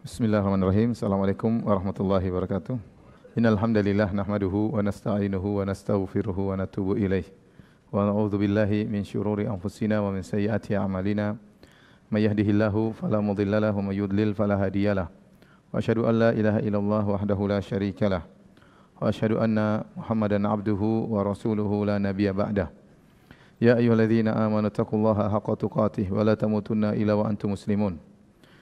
Bismillahirrahmanirrahim. Assalamualaikum warahmatullahi wabarakatuh. Innal hamdalillah nahmaduhu wa nasta'inuhu wa nastaghfiruhu wa natubu ilaih. Wa na'udzu billahi min syururi anfusina wa min sayyiati a'malina. May yahdihillahu fala mudhillalah wa may yudlil fala hadiyalah. Wa asyhadu an la ilaha illallah wahdahu la syarikalah. Wa asyhadu anna Muhammadan 'abduhu wa rasuluhu la nabiyya ba'da. Ya ayyuhalladzina amanu taqullaha haqqa tuqatih wa la tamutunna illa wa antum muslimun.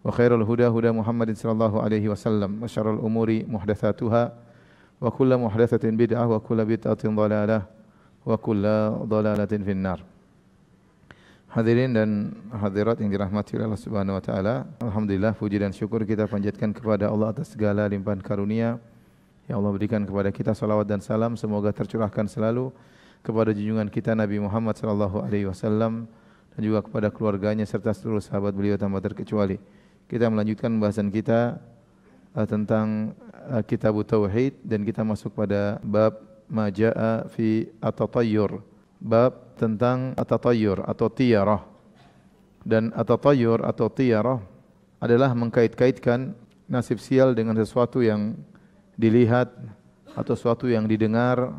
wa khairul huda huda Muhammadin sallallahu alaihi wasallam wa syarrul umuri muhdatsatuha wa kullu muhdatsatin bid'ah wa kullu bid'atin dhalalah wa kullu dhalalatin finnar Hadirin dan hadirat yang dirahmati oleh Allah Subhanahu wa taala. Alhamdulillah puji dan syukur kita panjatkan kepada Allah atas segala limpahan karunia yang Allah berikan kepada kita. Salawat dan salam semoga tercurahkan selalu kepada junjungan kita Nabi Muhammad sallallahu alaihi wasallam dan juga kepada keluarganya serta seluruh sahabat beliau tanpa terkecuali kita melanjutkan pembahasan kita uh, tentang uh, kitab tauhid dan kita masuk pada bab majaa fi atatayyur bab tentang atatayyur atau tiarah dan atatayyur atau tiarah adalah mengkait-kaitkan nasib sial dengan sesuatu yang dilihat atau sesuatu yang didengar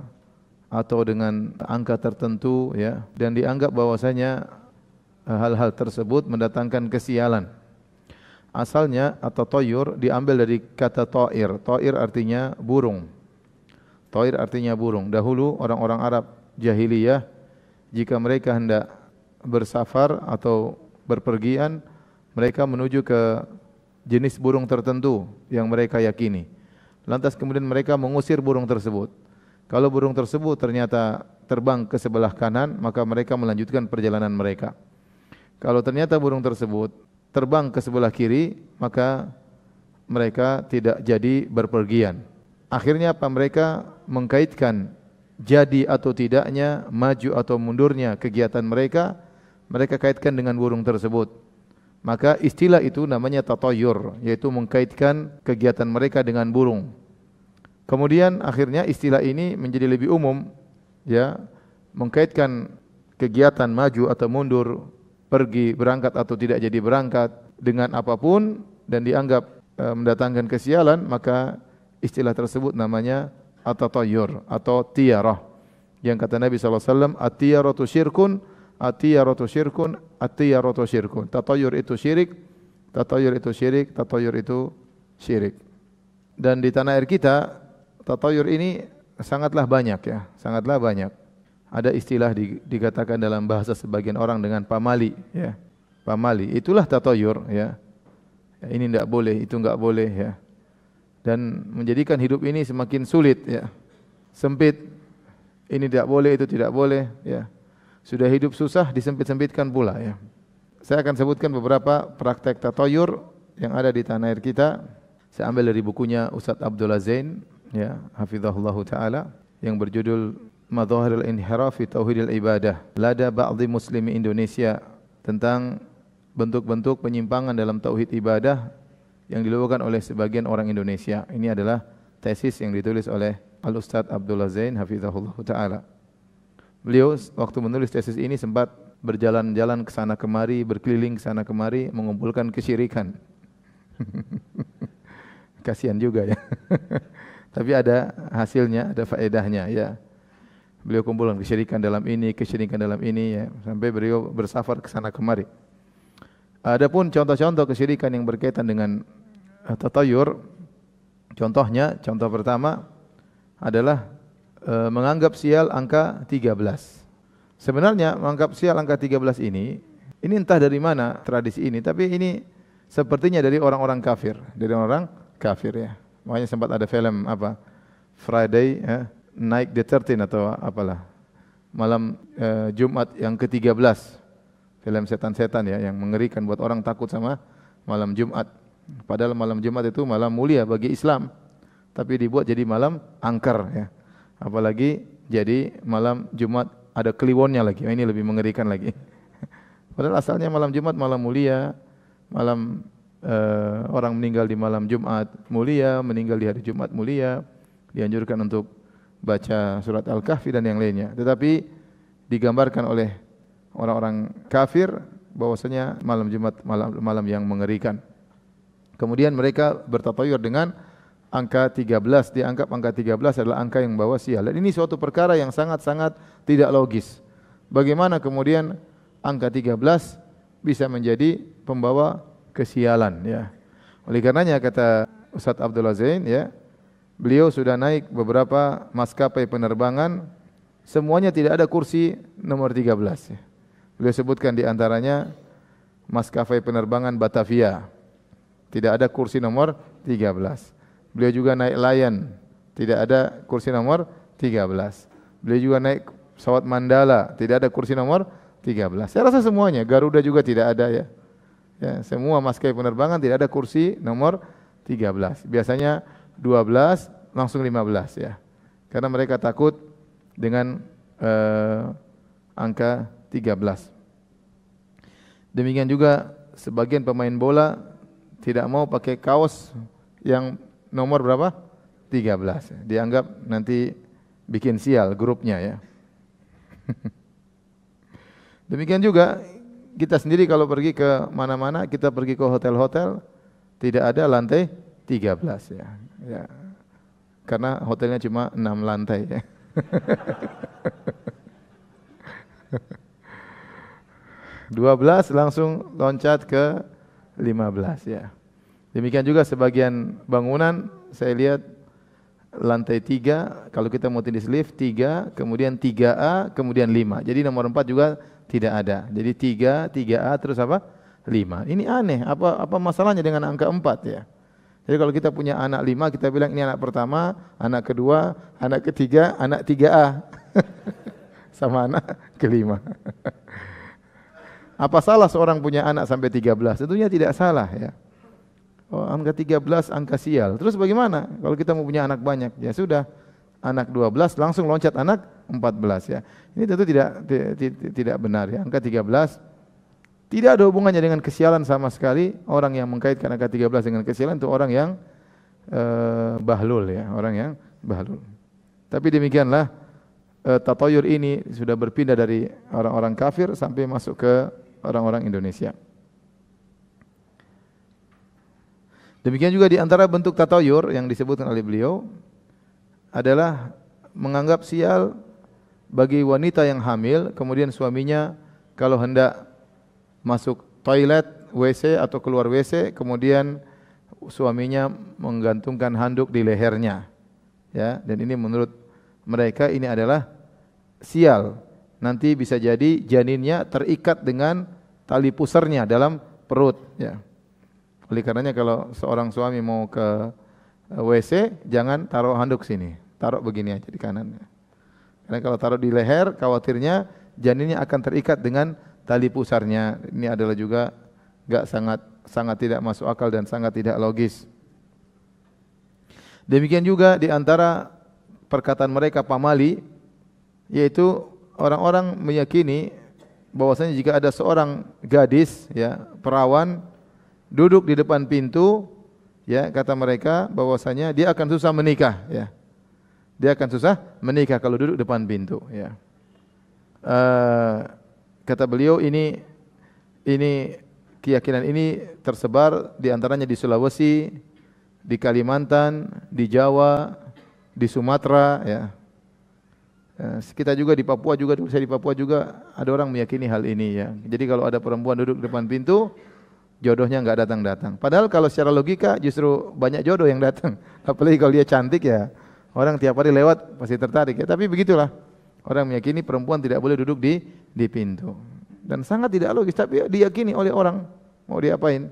atau dengan angka tertentu ya dan dianggap bahwasanya eh, hal-hal tersebut mendatangkan kesialan asalnya atau toyur diambil dari kata toir. Toir artinya burung. Toir artinya burung. Dahulu orang-orang Arab jahiliyah jika mereka hendak bersafar atau berpergian, mereka menuju ke jenis burung tertentu yang mereka yakini. Lantas kemudian mereka mengusir burung tersebut. Kalau burung tersebut ternyata terbang ke sebelah kanan, maka mereka melanjutkan perjalanan mereka. Kalau ternyata burung tersebut terbang ke sebelah kiri, maka mereka tidak jadi berpergian. Akhirnya apa mereka mengkaitkan jadi atau tidaknya, maju atau mundurnya kegiatan mereka, mereka kaitkan dengan burung tersebut. Maka istilah itu namanya tatoyur, yaitu mengkaitkan kegiatan mereka dengan burung. Kemudian akhirnya istilah ini menjadi lebih umum, ya, mengkaitkan kegiatan maju atau mundur pergi berangkat atau tidak jadi berangkat dengan apapun dan dianggap e, mendatangkan kesialan maka istilah tersebut namanya atatayur atau tiarah yang kata Nabi SAW atiyaratu syirkun atiyaratu syirkun atiyaratu syirkun Tatoyor itu syirik tatoyor itu syirik tatoyor itu syirik dan di tanah air kita tatoyor ini sangatlah banyak ya sangatlah banyak ada istilah di, dikatakan dalam bahasa sebagian orang dengan pamali ya pamali itulah tatoyur ya ini tidak boleh itu tidak boleh ya dan menjadikan hidup ini semakin sulit ya sempit ini tidak boleh itu tidak boleh ya sudah hidup susah disempit sempitkan pula ya saya akan sebutkan beberapa praktek tatoyur yang ada di tanah air kita saya ambil dari bukunya Ustaz Abdullah Zain ya hafizahullahu taala yang berjudul al Inhiraf fi Tauhidil Ibadah lada ba'dhi muslimi Indonesia tentang bentuk-bentuk penyimpangan dalam tauhid ibadah yang dilakukan oleh sebagian orang Indonesia. Ini adalah tesis yang ditulis oleh Al Ustaz Abdullah Zain hafizahullah taala. Beliau waktu menulis tesis ini sempat berjalan-jalan ke sana kemari, berkeliling ke sana kemari mengumpulkan kesyirikan. Kasihan juga ya. Tapi ada hasilnya, ada faedahnya ya. Beliau kumpulkan kesyirikan dalam ini, kesyirikan dalam ini ya, sampai beliau bersafar ke sana kemari. Adapun contoh-contoh kesyirikan yang berkaitan dengan eh, tatayur, contohnya contoh pertama adalah uh, menganggap sial angka 13. Sebenarnya menganggap sial angka 13 ini ini entah dari mana tradisi ini, tapi ini sepertinya dari orang-orang kafir, dari orang kafir ya. Makanya sempat ada film apa? Friday ya naik di 13 atau apalah. Malam uh, Jumat yang ke-13. Film setan-setan ya yang mengerikan buat orang takut sama malam Jumat. Padahal malam Jumat itu malam mulia bagi Islam. Tapi dibuat jadi malam angker ya. Apalagi jadi malam Jumat ada kliwonnya lagi. Oh, ini lebih mengerikan lagi. Padahal asalnya malam Jumat malam mulia, malam uh, orang meninggal di malam Jumat mulia, meninggal di hari Jumat mulia, dianjurkan untuk baca surat Al-Kahfi dan yang lainnya. Tetapi digambarkan oleh orang-orang kafir bahwasanya malam Jumat malam malam yang mengerikan. Kemudian mereka bertatayur dengan angka 13 dianggap angka 13 adalah angka yang membawa sial. Dan ini suatu perkara yang sangat-sangat tidak logis. Bagaimana kemudian angka 13 bisa menjadi pembawa kesialan ya. Oleh karenanya kata Ustaz Abdul Zain ya, Beliau sudah naik beberapa maskapai penerbangan, semuanya tidak ada kursi nomor 13. Beliau sebutkan di antaranya maskapai penerbangan Batavia. Tidak ada kursi nomor 13. Beliau juga naik Lion, tidak ada kursi nomor 13. Beliau juga naik pesawat Mandala, tidak ada kursi nomor 13. Saya rasa semuanya, Garuda juga tidak ada ya. Ya, semua maskapai penerbangan tidak ada kursi nomor 13. Biasanya 12, langsung 15 ya. Karena mereka takut dengan uh, angka 13. Demikian juga sebagian pemain bola tidak mau pakai kaos yang nomor berapa? 13. Dianggap nanti bikin sial grupnya ya. Demikian juga kita sendiri kalau pergi ke mana-mana, kita pergi ke hotel-hotel, tidak ada lantai 13 ya. Ya. Karena hotelnya cuma enam lantai ya. Dua belas langsung loncat ke lima belas ya. Demikian juga sebagian bangunan saya lihat lantai tiga. kalau kita mau tindis lift tiga, kemudian tiga a kemudian lima. Jadi nomor empat juga tidak ada. Jadi tiga, tiga a terus apa? lima. Ini aneh, apa apa masalahnya dengan angka empat ya? Jadi kalau kita punya anak lima, kita bilang ini anak pertama, anak kedua, anak ketiga, anak tiga A. Sama anak kelima. Apa salah seorang punya anak sampai tiga belas? Tentunya tidak salah ya. Oh, angka belas angka sial. Terus bagaimana kalau kita mau punya anak banyak? Ya sudah, anak dua belas langsung loncat anak 14 ya. Ini tentu tidak tidak benar ya. Angka tiga belas. Tidak ada hubungannya dengan kesialan sama sekali. Orang yang mengkaitkan angka 13 dengan kesialan itu orang yang eh, bahlul ya, orang yang bahlul. Tapi demikianlah eh, tatoyur ini sudah berpindah dari orang-orang kafir sampai masuk ke orang-orang Indonesia. Demikian juga di antara bentuk tatoyur yang disebutkan oleh beliau adalah menganggap sial bagi wanita yang hamil kemudian suaminya kalau hendak masuk toilet WC atau keluar WC kemudian suaminya menggantungkan handuk di lehernya ya dan ini menurut mereka ini adalah sial nanti bisa jadi janinnya terikat dengan tali pusernya dalam perut ya oleh karenanya kalau seorang suami mau ke eh, WC jangan taruh handuk sini taruh begini aja di kanannya karena kalau taruh di leher khawatirnya janinnya akan terikat dengan tali pusarnya ini adalah juga enggak sangat sangat tidak masuk akal dan sangat tidak logis. Demikian juga di antara perkataan mereka pamali yaitu orang-orang meyakini bahwasanya jika ada seorang gadis ya perawan duduk di depan pintu ya kata mereka bahwasanya dia akan susah menikah ya dia akan susah menikah kalau duduk depan pintu ya uh, Kata beliau ini ini keyakinan ini tersebar di antaranya di Sulawesi, di Kalimantan, di Jawa, di Sumatera ya. ya kita juga di Papua juga saya di Papua juga ada orang meyakini hal ini ya. Jadi kalau ada perempuan duduk di depan pintu jodohnya nggak datang-datang. Padahal kalau secara logika justru banyak jodoh yang datang. Apalagi kalau dia cantik ya. Orang tiap hari lewat pasti tertarik ya. Tapi begitulah. Orang meyakini perempuan tidak boleh duduk di di pintu. Dan sangat tidak logis, tapi diyakini oleh orang. Mau diapain?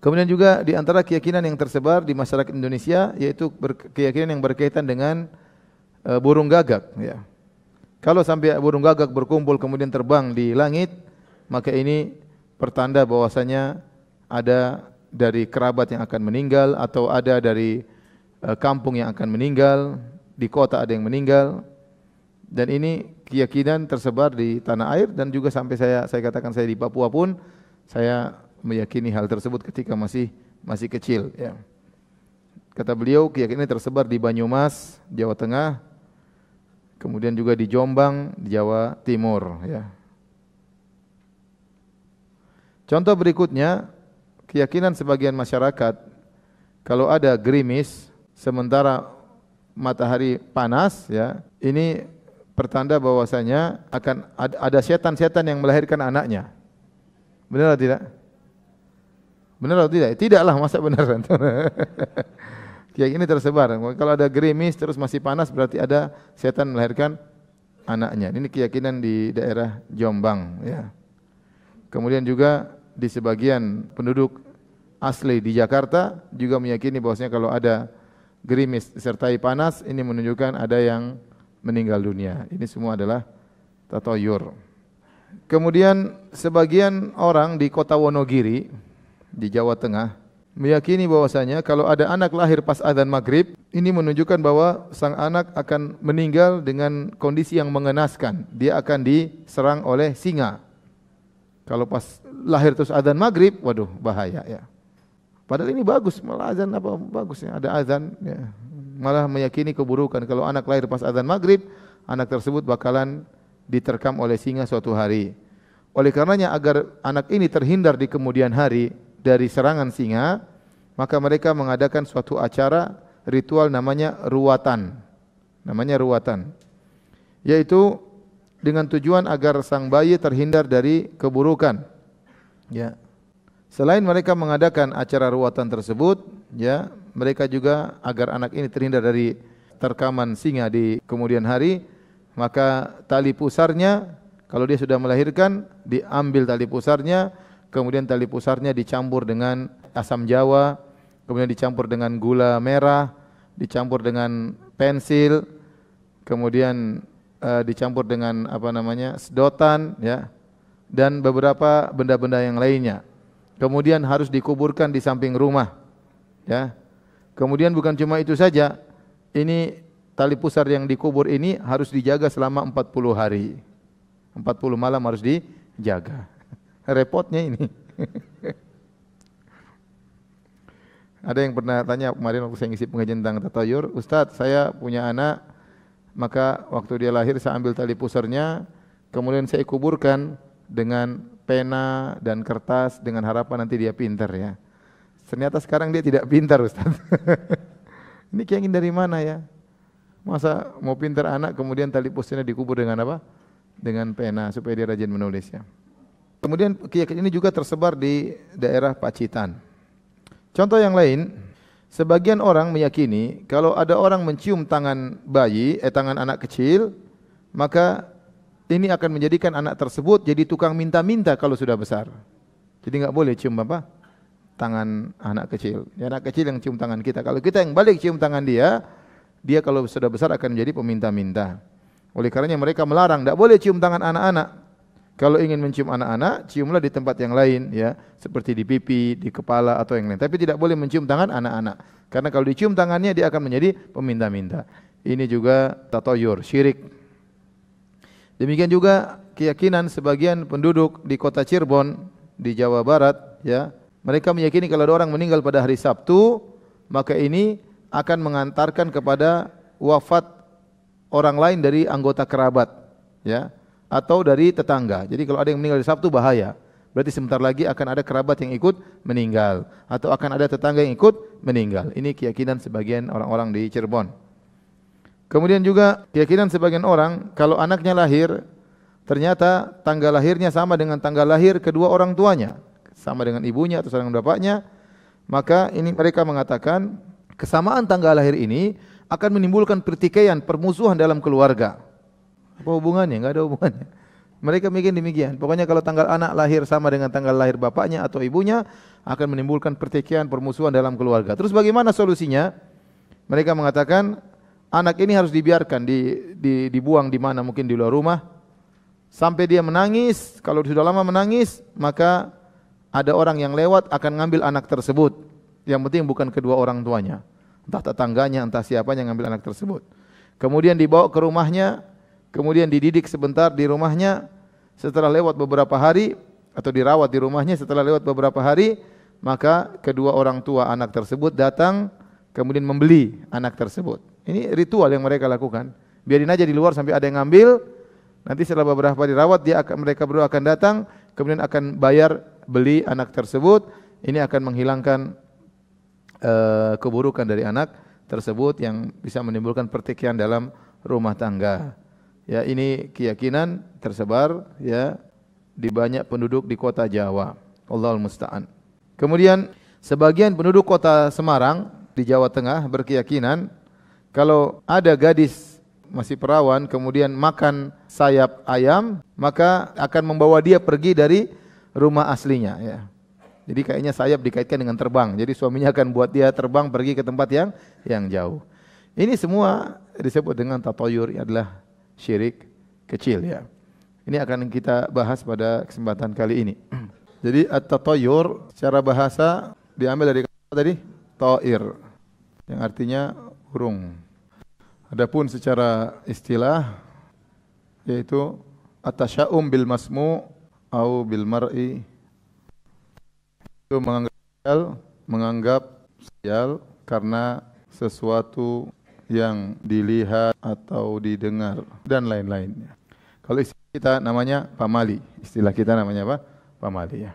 Kemudian juga di antara keyakinan yang tersebar di masyarakat Indonesia yaitu keyakinan yang berkaitan dengan uh, burung gagak ya. Kalau sampai burung gagak berkumpul kemudian terbang di langit, maka ini pertanda bahwasanya ada dari kerabat yang akan meninggal atau ada dari e, kampung yang akan meninggal di kota ada yang meninggal dan ini keyakinan tersebar di tanah air dan juga sampai saya saya katakan saya di Papua pun saya meyakini hal tersebut ketika masih masih kecil ya. Kata beliau keyakinan ini tersebar di Banyumas, Jawa Tengah, kemudian juga di Jombang, Jawa Timur ya. Contoh berikutnya, keyakinan sebagian masyarakat kalau ada gerimis sementara matahari panas ya, ini pertanda bahwasanya akan ada setan-setan yang melahirkan anaknya. Benar atau tidak? Benar atau tidak? Tidaklah masa benar. Kayak ini tersebar. Kalau ada gerimis terus masih panas berarti ada setan melahirkan anaknya. Ini keyakinan di daerah Jombang ya. Kemudian juga di sebagian penduduk asli di Jakarta juga meyakini bahwasanya kalau ada gerimis disertai panas ini menunjukkan ada yang meninggal dunia. Ini semua adalah tatoyur. Kemudian sebagian orang di kota Wonogiri di Jawa Tengah meyakini bahwasanya kalau ada anak lahir pas azan maghrib ini menunjukkan bahwa sang anak akan meninggal dengan kondisi yang mengenaskan. Dia akan diserang oleh singa. Kalau pas lahir terus azan maghrib, waduh bahaya ya. Padahal ini bagus, malah azan apa bagusnya? Ada azan, ya. malah meyakini keburukan. Kalau anak lahir pas azan maghrib, anak tersebut bakalan diterkam oleh singa suatu hari. Oleh karenanya agar anak ini terhindar di kemudian hari dari serangan singa, maka mereka mengadakan suatu acara ritual namanya ruatan. Namanya ruatan. Yaitu dengan tujuan agar sang bayi terhindar dari keburukan. Ya, Selain mereka mengadakan acara ruatan tersebut, ya, mereka juga agar anak ini terhindar dari terkaman singa di kemudian hari, maka tali pusarnya kalau dia sudah melahirkan diambil tali pusarnya, kemudian tali pusarnya dicampur dengan asam jawa, kemudian dicampur dengan gula merah, dicampur dengan pensil, kemudian e, dicampur dengan apa namanya sedotan, ya, dan beberapa benda-benda yang lainnya. Kemudian harus dikuburkan di samping rumah. Ya. Kemudian bukan cuma itu saja, ini tali pusar yang dikubur ini harus dijaga selama 40 hari. 40 malam harus dijaga. Repotnya ini. Ada yang pernah tanya kemarin waktu saya ngisi pengajian tentang tatayur, Ustadz saya punya anak, maka waktu dia lahir saya ambil tali pusarnya, kemudian saya kuburkan dengan pena dan kertas dengan harapan nanti dia pinter ya. Ternyata sekarang dia tidak pintar Ustaz. Ini kiangin dari mana ya? Masa mau pinter anak kemudian tali pusatnya dikubur dengan apa? Dengan pena supaya dia rajin menulis ya. Kemudian keyakinan ini juga tersebar di daerah Pacitan. Contoh yang lain, sebagian orang meyakini kalau ada orang mencium tangan bayi, eh tangan anak kecil, maka ini akan menjadikan anak tersebut jadi tukang minta-minta kalau sudah besar. Jadi nggak boleh cium apa? Tangan anak kecil. anak kecil yang cium tangan kita. Kalau kita yang balik cium tangan dia, dia kalau sudah besar akan menjadi peminta-minta. Oleh karenanya mereka melarang, tidak boleh cium tangan anak-anak. Kalau ingin mencium anak-anak, ciumlah di tempat yang lain ya, seperti di pipi, di kepala atau yang lain. Tapi tidak boleh mencium tangan anak-anak. Karena kalau dicium tangannya dia akan menjadi peminta-minta. Ini juga tatoyur, syirik. Demikian juga keyakinan sebagian penduduk di kota Cirebon di Jawa Barat ya, mereka meyakini kalau ada orang meninggal pada hari Sabtu, maka ini akan mengantarkan kepada wafat orang lain dari anggota kerabat ya atau dari tetangga. Jadi kalau ada yang meninggal di Sabtu bahaya. Berarti sebentar lagi akan ada kerabat yang ikut meninggal atau akan ada tetangga yang ikut meninggal. Ini keyakinan sebagian orang-orang di Cirebon. Kemudian juga keyakinan sebagian orang kalau anaknya lahir ternyata tanggal lahirnya sama dengan tanggal lahir kedua orang tuanya, sama dengan ibunya atau dengan bapaknya, maka ini mereka mengatakan kesamaan tanggal lahir ini akan menimbulkan pertikaian, permusuhan dalam keluarga. Apa hubungannya? Enggak ada hubungannya. Mereka mikir demikian. Pokoknya kalau tanggal anak lahir sama dengan tanggal lahir bapaknya atau ibunya akan menimbulkan pertikaian, permusuhan dalam keluarga. Terus bagaimana solusinya? Mereka mengatakan anak ini harus dibiarkan di, di dibuang di mana mungkin di luar rumah sampai dia menangis kalau sudah lama menangis maka ada orang yang lewat akan ngambil anak tersebut yang penting bukan kedua orang tuanya entah tetangganya entah siapa yang ngambil anak tersebut kemudian dibawa ke rumahnya kemudian dididik sebentar di rumahnya setelah lewat beberapa hari atau dirawat di rumahnya setelah lewat beberapa hari maka kedua orang tua anak tersebut datang kemudian membeli anak tersebut ini ritual yang mereka lakukan. Biarin aja di luar sampai ada yang ngambil. Nanti setelah beberapa rawat dia akan mereka berdua akan datang kemudian akan bayar beli anak tersebut. Ini akan menghilangkan uh, keburukan dari anak tersebut yang bisa menimbulkan pertikaian dalam rumah tangga. Ya, ini keyakinan tersebar ya di banyak penduduk di kota Jawa. Allahul musta'an. Kemudian sebagian penduduk kota Semarang di Jawa Tengah berkeyakinan kalau ada gadis masih perawan kemudian makan sayap ayam, maka akan membawa dia pergi dari rumah aslinya ya. Jadi kayaknya sayap dikaitkan dengan terbang. Jadi suaminya akan buat dia terbang pergi ke tempat yang yang jauh. Ini semua disebut dengan tatoyur adalah syirik kecil ya. Ini akan kita bahas pada kesempatan kali ini. Jadi at-tatoyur secara bahasa diambil dari kata tadi toir yang artinya burung. Adapun secara istilah yaitu atasya'um bil masmu au bil mar'i itu menganggap sial, menganggap sial karena sesuatu yang dilihat atau didengar dan lain-lainnya. Kalau istilah kita namanya pamali, istilah kita namanya apa? Pamali ya.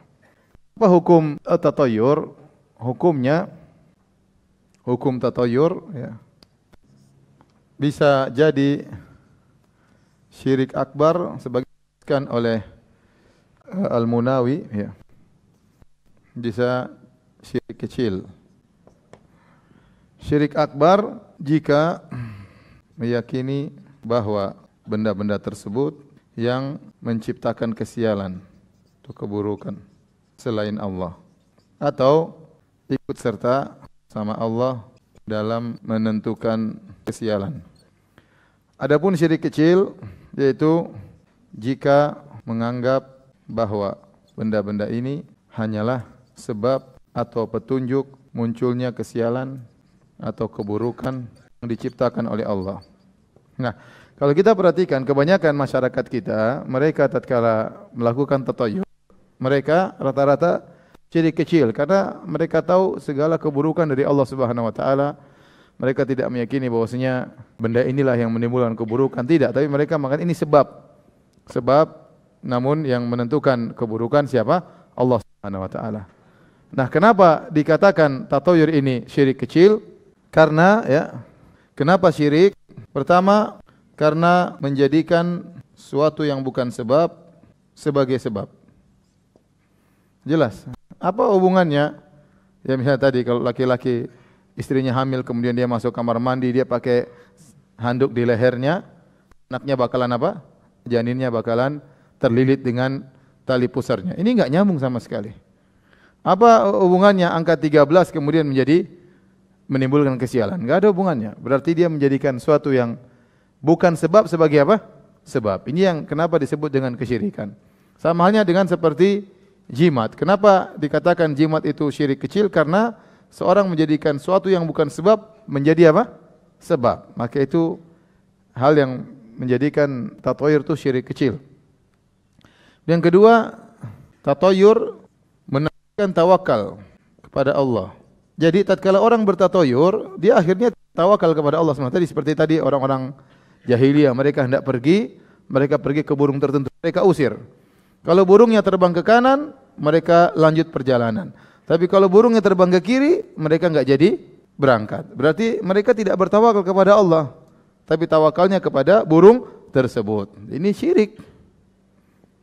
Apa hukum tatayur? Hukumnya hukum tatayur ya bisa jadi syirik akbar sebagikan oleh eh, Al-Munawi ya. Bisa syirik kecil. Syirik akbar jika meyakini bahwa benda-benda tersebut yang menciptakan kesialan atau keburukan selain Allah atau ikut serta sama Allah dalam menentukan kesialan. Adapun syirik kecil yaitu jika menganggap bahwa benda-benda ini hanyalah sebab atau petunjuk munculnya kesialan atau keburukan yang diciptakan oleh Allah. Nah, kalau kita perhatikan kebanyakan masyarakat kita, mereka tatkala melakukan tatoyub, mereka rata-rata ciri kecil karena mereka tahu segala keburukan dari Allah Subhanahu wa taala mereka tidak meyakini bahwasanya benda inilah yang menimbulkan keburukan tidak tapi mereka makan ini sebab sebab namun yang menentukan keburukan siapa Allah Subhanahu wa taala nah kenapa dikatakan tatoyur ini syirik kecil karena ya kenapa syirik pertama karena menjadikan suatu yang bukan sebab sebagai sebab jelas apa hubungannya ya misalnya tadi kalau laki-laki istrinya hamil kemudian dia masuk kamar mandi dia pakai handuk di lehernya anaknya bakalan apa janinnya bakalan terlilit dengan tali pusarnya ini nggak nyambung sama sekali apa hubungannya angka 13 kemudian menjadi menimbulkan kesialan nggak ada hubungannya berarti dia menjadikan suatu yang bukan sebab sebagai apa sebab ini yang kenapa disebut dengan kesyirikan sama halnya dengan seperti jimat kenapa dikatakan jimat itu syirik kecil karena seorang menjadikan suatu yang bukan sebab menjadi apa? Sebab. Maka itu hal yang menjadikan tatoyur itu syirik kecil. Yang kedua, tatoyur menaikkan tawakal kepada Allah. Jadi tatkala orang bertatoyur, dia akhirnya tawakal kepada Allah SWT. Tadi seperti tadi orang-orang jahiliyah, mereka hendak pergi, mereka pergi ke burung tertentu, mereka usir. Kalau burungnya terbang ke kanan, mereka lanjut perjalanan. Tapi kalau burungnya terbang ke kiri, mereka enggak jadi berangkat. Berarti mereka tidak bertawakal kepada Allah, tapi tawakalnya kepada burung tersebut. Ini syirik.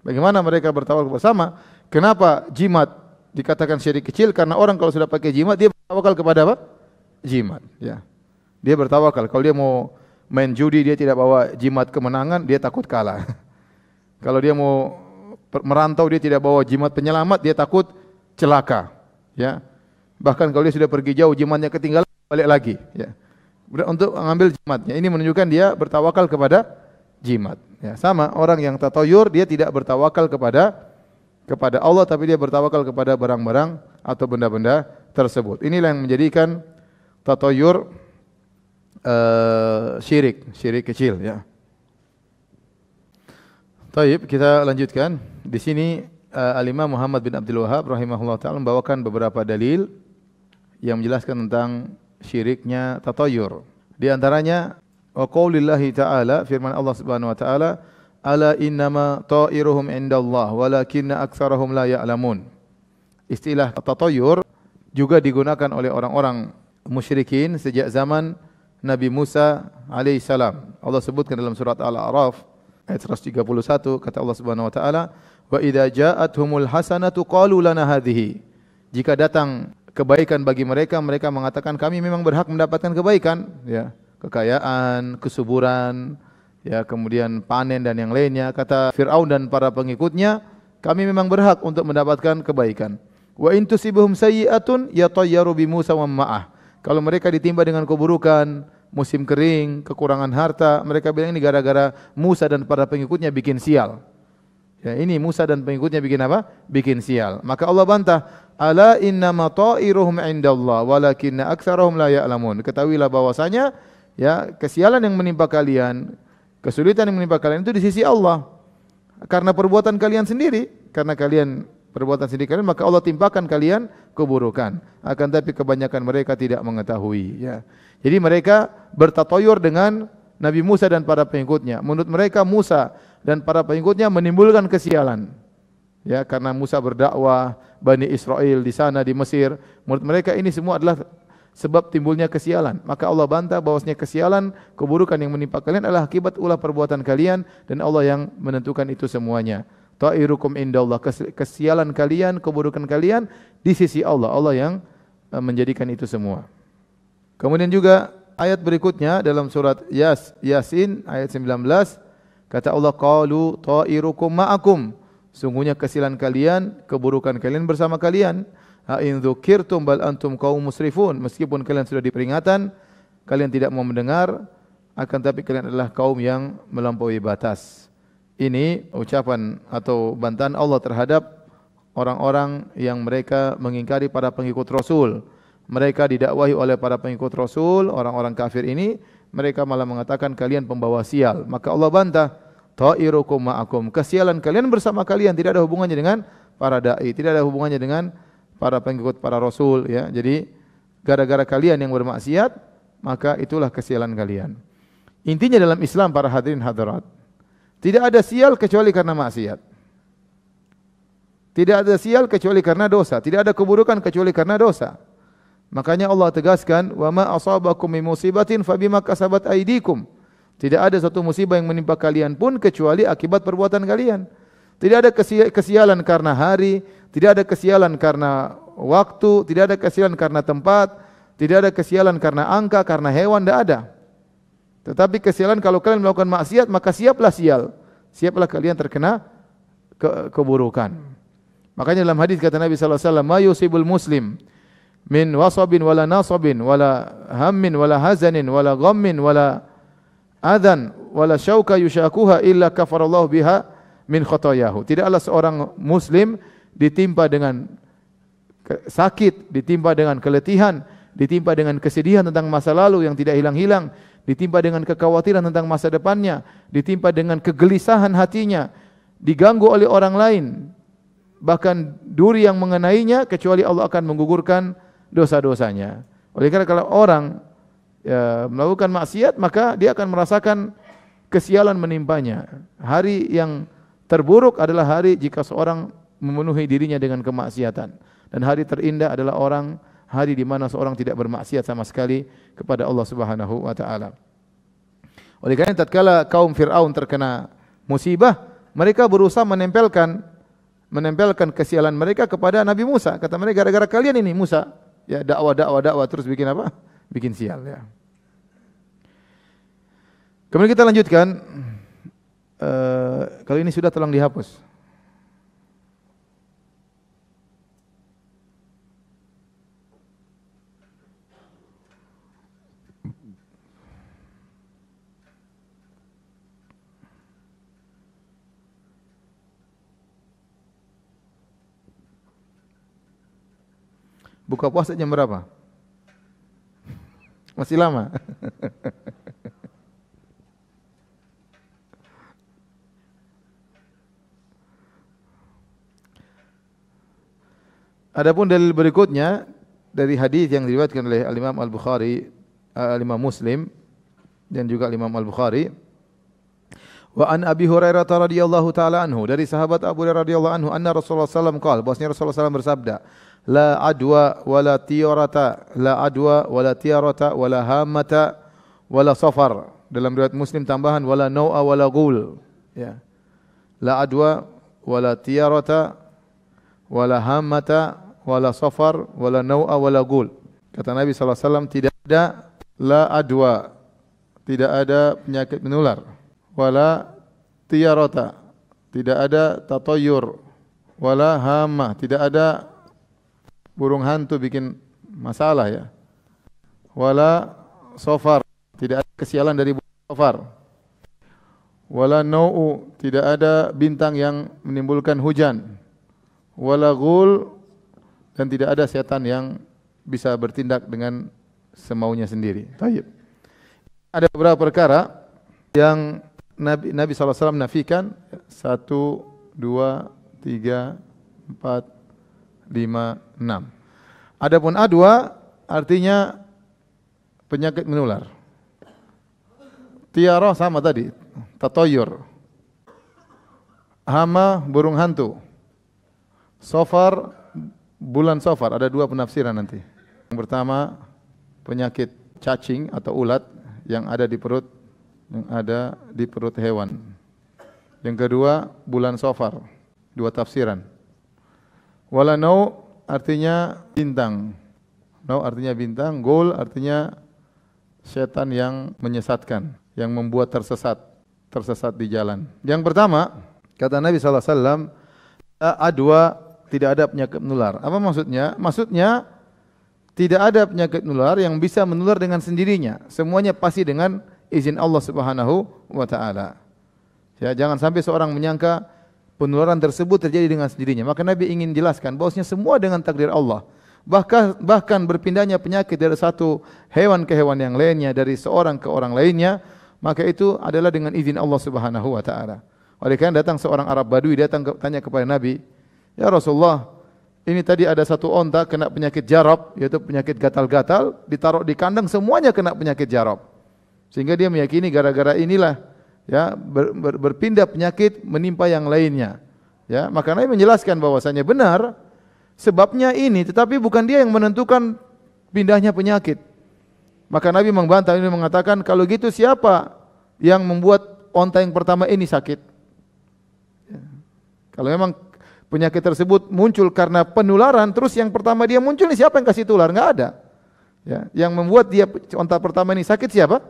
Bagaimana mereka bertawakal bersama? Kenapa jimat dikatakan syirik kecil? Karena orang kalau sudah pakai jimat dia bertawakal kepada apa? Jimat, ya. Dia bertawakal. Kalau dia mau main judi dia tidak bawa jimat kemenangan, dia takut kalah. kalau dia mau merantau dia tidak bawa jimat penyelamat, dia takut celaka. Ya. Bahkan kalau dia sudah pergi jauh jimatnya ketinggalan balik lagi, ya. Untuk mengambil jimatnya. Ini menunjukkan dia bertawakal kepada jimat. Ya, sama orang yang tatoyur dia tidak bertawakal kepada kepada Allah tapi dia bertawakal kepada barang-barang atau benda-benda tersebut. Inilah yang menjadikan tatoyur uh, eh, syirik, syirik kecil ya. Taib, kita lanjutkan. Di sini uh, eh, Alimah Muhammad bin Abdul Wahab rahimahullah taala membawakan beberapa dalil yang menjelaskan tentang syiriknya tatayur. Di antaranya wa qaulillahi ta'ala firman Allah Subhanahu wa taala ala innama ta'iruhum indallah walakinna aktsarahum la ya'lamun. Istilah tatayur juga digunakan oleh orang-orang musyrikin sejak zaman Nabi Musa alaihissalam. Allah sebutkan dalam surat Al-A'raf ayat 131 kata Allah Subhanahu wa taala Wa idza ja'atuhumul hasanatu qalu lana hadhihi. Jika datang kebaikan bagi mereka, mereka mengatakan kami memang berhak mendapatkan kebaikan, ya, kekayaan, kesuburan, ya, kemudian panen dan yang lainnya. Kata Firaun dan para pengikutnya, kami memang berhak untuk mendapatkan kebaikan. Wa in tusibuhum sayyi'atun yatayyaru bi Musa wa ma'ah. Kalau mereka ditimpa dengan keburukan, musim kering, kekurangan harta, mereka bilang ini gara-gara Musa dan para pengikutnya bikin sial. Ya, ini Musa dan pengikutnya bikin apa? Bikin sial. Maka Allah bantah, "Ala inna matairuhum Allah, walakinna aktsarahum la ya'lamun." Ketahuilah bahwasanya ya kesialan yang menimpa kalian, kesulitan yang menimpa kalian itu di sisi Allah. Karena perbuatan kalian sendiri, karena kalian perbuatan sendiri kalian maka Allah timpakan kalian keburukan. Akan tapi kebanyakan mereka tidak mengetahui ya. Jadi mereka bertatoyur dengan Nabi Musa dan para pengikutnya. Menurut mereka Musa dan para pengikutnya menimbulkan kesialan. Ya, karena Musa berdakwah, Bani Israel di sana di Mesir, menurut mereka ini semua adalah sebab timbulnya kesialan. Maka Allah bantah bahwasanya kesialan, keburukan yang menimpa kalian adalah akibat ulah perbuatan kalian dan Allah yang menentukan itu semuanya. Ta'irukum Allah. kesialan kalian, keburukan kalian di sisi Allah. Allah yang eh, menjadikan itu semua. Kemudian juga ayat berikutnya dalam surat Yas, Yasin ayat 19 Kata Allah qalu ta'irukum ma'akum. Sungguhnya kesilan kalian, keburukan kalian bersama kalian. Ha in dzukirtum bal antum qaum musrifun. Meskipun kalian sudah diperingatan, kalian tidak mau mendengar, akan tapi kalian adalah kaum yang melampaui batas. Ini ucapan atau bantahan Allah terhadap orang-orang yang mereka mengingkari para pengikut Rasul. Mereka didakwahi oleh para pengikut Rasul, orang-orang kafir ini, mereka malah mengatakan kalian pembawa sial. Maka Allah bantah, ta'irukum ma'akum. Kesialan kalian bersama kalian tidak ada hubungannya dengan para dai, tidak ada hubungannya dengan para pengikut para rasul ya. Jadi gara-gara kalian yang bermaksiat, maka itulah kesialan kalian. Intinya dalam Islam para hadirin hadirat, tidak ada sial kecuali karena maksiat. Tidak ada sial kecuali karena dosa, tidak ada keburukan kecuali karena dosa. Makanya Allah tegaskan, "Wa ma asabakum min musibatin fabima kasabat aydikum." Tidak ada satu musibah yang menimpa kalian pun kecuali akibat perbuatan kalian. Tidak ada kesialan karena hari, tidak ada kesialan karena waktu, tidak ada kesialan karena tempat, tidak ada kesialan karena angka, karena hewan, tidak ada. Tetapi kesialan kalau kalian melakukan maksiat, maka siaplah sial. Siaplah kalian terkena ke keburukan. Makanya dalam hadis kata Nabi sallallahu alaihi wasallam, muslim." min wasabin wala nasabin wala hammin wala hazanin wala ghammin wala adhan wala syauka yushakuha illa kafarallahu biha min khotoyahu. Tidaklah seorang muslim ditimpa dengan sakit, ditimpa dengan keletihan, ditimpa dengan kesedihan tentang masa lalu yang tidak hilang-hilang, ditimpa dengan kekhawatiran tentang masa depannya, ditimpa dengan kegelisahan hatinya, diganggu oleh orang lain, bahkan duri yang mengenainya kecuali Allah akan menggugurkan dosa-dosanya. Oleh karena kalau orang ya, melakukan maksiat maka dia akan merasakan kesialan menimpanya. Hari yang terburuk adalah hari jika seorang memenuhi dirinya dengan kemaksiatan dan hari terindah adalah orang hari di mana seorang tidak bermaksiat sama sekali kepada Allah Subhanahu wa taala. Oleh karena tatkala kaum Firaun terkena musibah, mereka berusaha menempelkan menempelkan kesialan mereka kepada Nabi Musa. Kata mereka gara-gara kalian ini Musa ya dakwah dakwah dakwah terus bikin apa? Bikin sial ya. Kemudian kita lanjutkan. uh, kalau ini sudah tolong dihapus. Buka puasa jam berapa? Masih lama. Adapun dalil berikutnya dari hadis yang diriwayatkan oleh Al Imam Al Bukhari, eh, Al Imam Muslim dan juga Al Imam Al Bukhari. Wa an Abi Hurairah radhiyallahu taala anhu dari sahabat Abu Hurairah radhiyallahu anhu anna Rasulullah sallallahu alaihi wasallam qala bahwasanya Rasulullah sallallahu bersabda la adwa wala tiarata la adwa wala tiarata wala hamata wala safar dalam riwayat Muslim tambahan wala naua wala ghul ya la adwa wala tiarata wala hamata wala safar wala naua wala ghul kata Nabi SAW alaihi wasallam tidak ada la adwa tidak ada penyakit menular wala tiarata tidak ada tatoyur wala hamah tidak ada burung hantu bikin masalah ya. Wala sofar, tidak ada kesialan dari burung sofar. Wala nau'u, tidak ada bintang yang menimbulkan hujan. Wala gul, dan tidak ada setan yang bisa bertindak dengan semaunya sendiri. Taib. Ada beberapa perkara yang Nabi, Nabi SAW nafikan. Satu, dua, tiga, empat, lima, enam. Adapun A dua artinya penyakit menular. Tiaroh sama tadi, tatoyur. Hama burung hantu. Sofar bulan sofar ada dua penafsiran nanti. Yang pertama penyakit cacing atau ulat yang ada di perut yang ada di perut hewan. Yang kedua bulan sofar. Dua tafsiran. Wala nau artinya bintang. Nau artinya bintang, gol artinya setan yang menyesatkan, yang membuat tersesat, tersesat di jalan. Yang pertama, kata Nabi sallallahu alaihi wasallam, adwa tidak ada penyakit menular. Apa maksudnya? Maksudnya tidak ada penyakit menular yang bisa menular dengan sendirinya. Semuanya pasti dengan izin Allah Subhanahu wa taala. Ya, jangan sampai seorang menyangka penularan tersebut terjadi dengan sendirinya. Maka Nabi ingin jelaskan bahwasanya semua dengan takdir Allah. Bahkan bahkan berpindahnya penyakit dari satu hewan ke hewan yang lainnya, dari seorang ke orang lainnya, maka itu adalah dengan izin Allah Subhanahu wa taala. Oleh karena datang seorang Arab Badui datang ke, tanya kepada Nabi, "Ya Rasulullah, ini tadi ada satu onta kena penyakit jarab, yaitu penyakit gatal-gatal, ditaruh di kandang semuanya kena penyakit jarab." Sehingga dia meyakini gara-gara inilah ya ber, ber, berpindah penyakit menimpa yang lainnya. Ya, maka Nabi menjelaskan bahwasanya benar sebabnya ini, tetapi bukan dia yang menentukan pindahnya penyakit. Maka Nabi membantah ini mengatakan kalau gitu siapa yang membuat onta yang pertama ini sakit? Ya. Kalau memang penyakit tersebut muncul karena penularan, terus yang pertama dia muncul siapa yang kasih tular? Enggak ada. Ya, yang membuat dia onta pertama ini sakit siapa?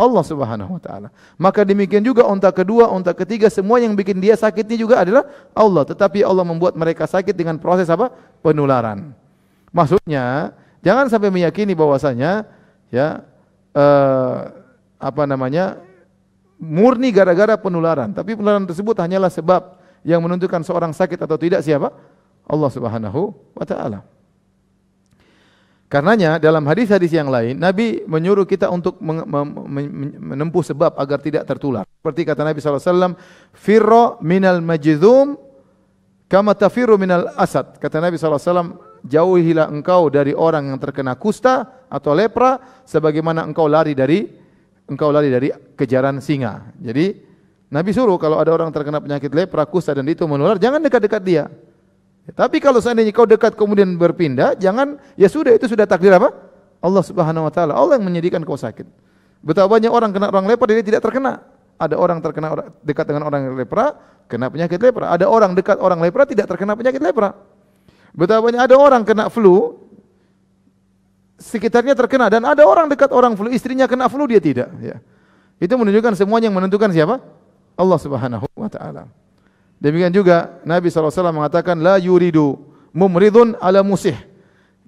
Allah Subhanahu wa taala. Maka demikian juga unta kedua, unta ketiga, semua yang bikin dia sakit ini juga adalah Allah. Tetapi Allah membuat mereka sakit dengan proses apa? penularan. Maksudnya, jangan sampai meyakini bahwasanya ya eh, apa namanya? murni gara-gara penularan, tapi penularan tersebut hanyalah sebab yang menentukan seorang sakit atau tidak siapa? Allah Subhanahu wa taala. Karenanya dalam hadis-hadis yang lain Nabi menyuruh kita untuk menempuh sebab agar tidak tertular. Seperti kata Nabi SAW, Firro minal majidum, kama tafiru minal asad. Kata Nabi SAW, jauhilah engkau dari orang yang terkena kusta atau lepra sebagaimana engkau lari dari engkau lari dari kejaran singa. Jadi Nabi suruh kalau ada orang terkena penyakit lepra, kusta dan itu menular, jangan dekat-dekat dia. Tapi kalau seandainya kau dekat kemudian berpindah, jangan ya sudah itu sudah takdir apa? Allah Subhanahu wa taala. Allah yang menyediakan kau sakit. Betapa banyak orang kena orang lepra dia tidak terkena. Ada orang terkena orang, dekat dengan orang lepra, kena penyakit lepra. Ada orang dekat orang lepra tidak terkena penyakit lepra. Betapa banyak ada orang kena flu sekitarnya terkena dan ada orang dekat orang flu istrinya kena flu dia tidak ya. Itu menunjukkan semuanya yang menentukan siapa? Allah Subhanahu wa taala. Demikian juga Nabi SAW mengatakan la yuridu mumridun ala musih.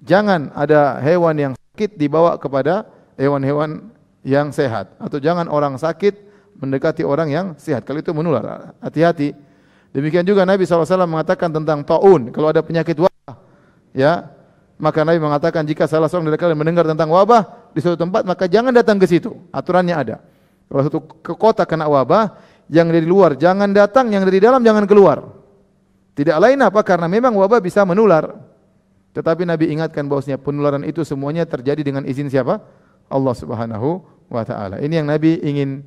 Jangan ada hewan yang sakit dibawa kepada hewan-hewan yang sehat atau jangan orang sakit mendekati orang yang sehat. Kalau itu menular, hati-hati. Demikian juga Nabi SAW mengatakan tentang taun, kalau ada penyakit wabah, ya maka Nabi mengatakan jika salah seorang dari kalian mendengar tentang wabah di suatu tempat, maka jangan datang ke situ. Aturannya ada. Kalau satu ke kota kena wabah, yang dari luar, jangan datang yang dari dalam jangan keluar. Tidak lain apa karena memang wabah bisa menular. Tetapi Nabi ingatkan bahwasanya penularan itu semuanya terjadi dengan izin siapa? Allah Subhanahu wa taala. Ini yang Nabi ingin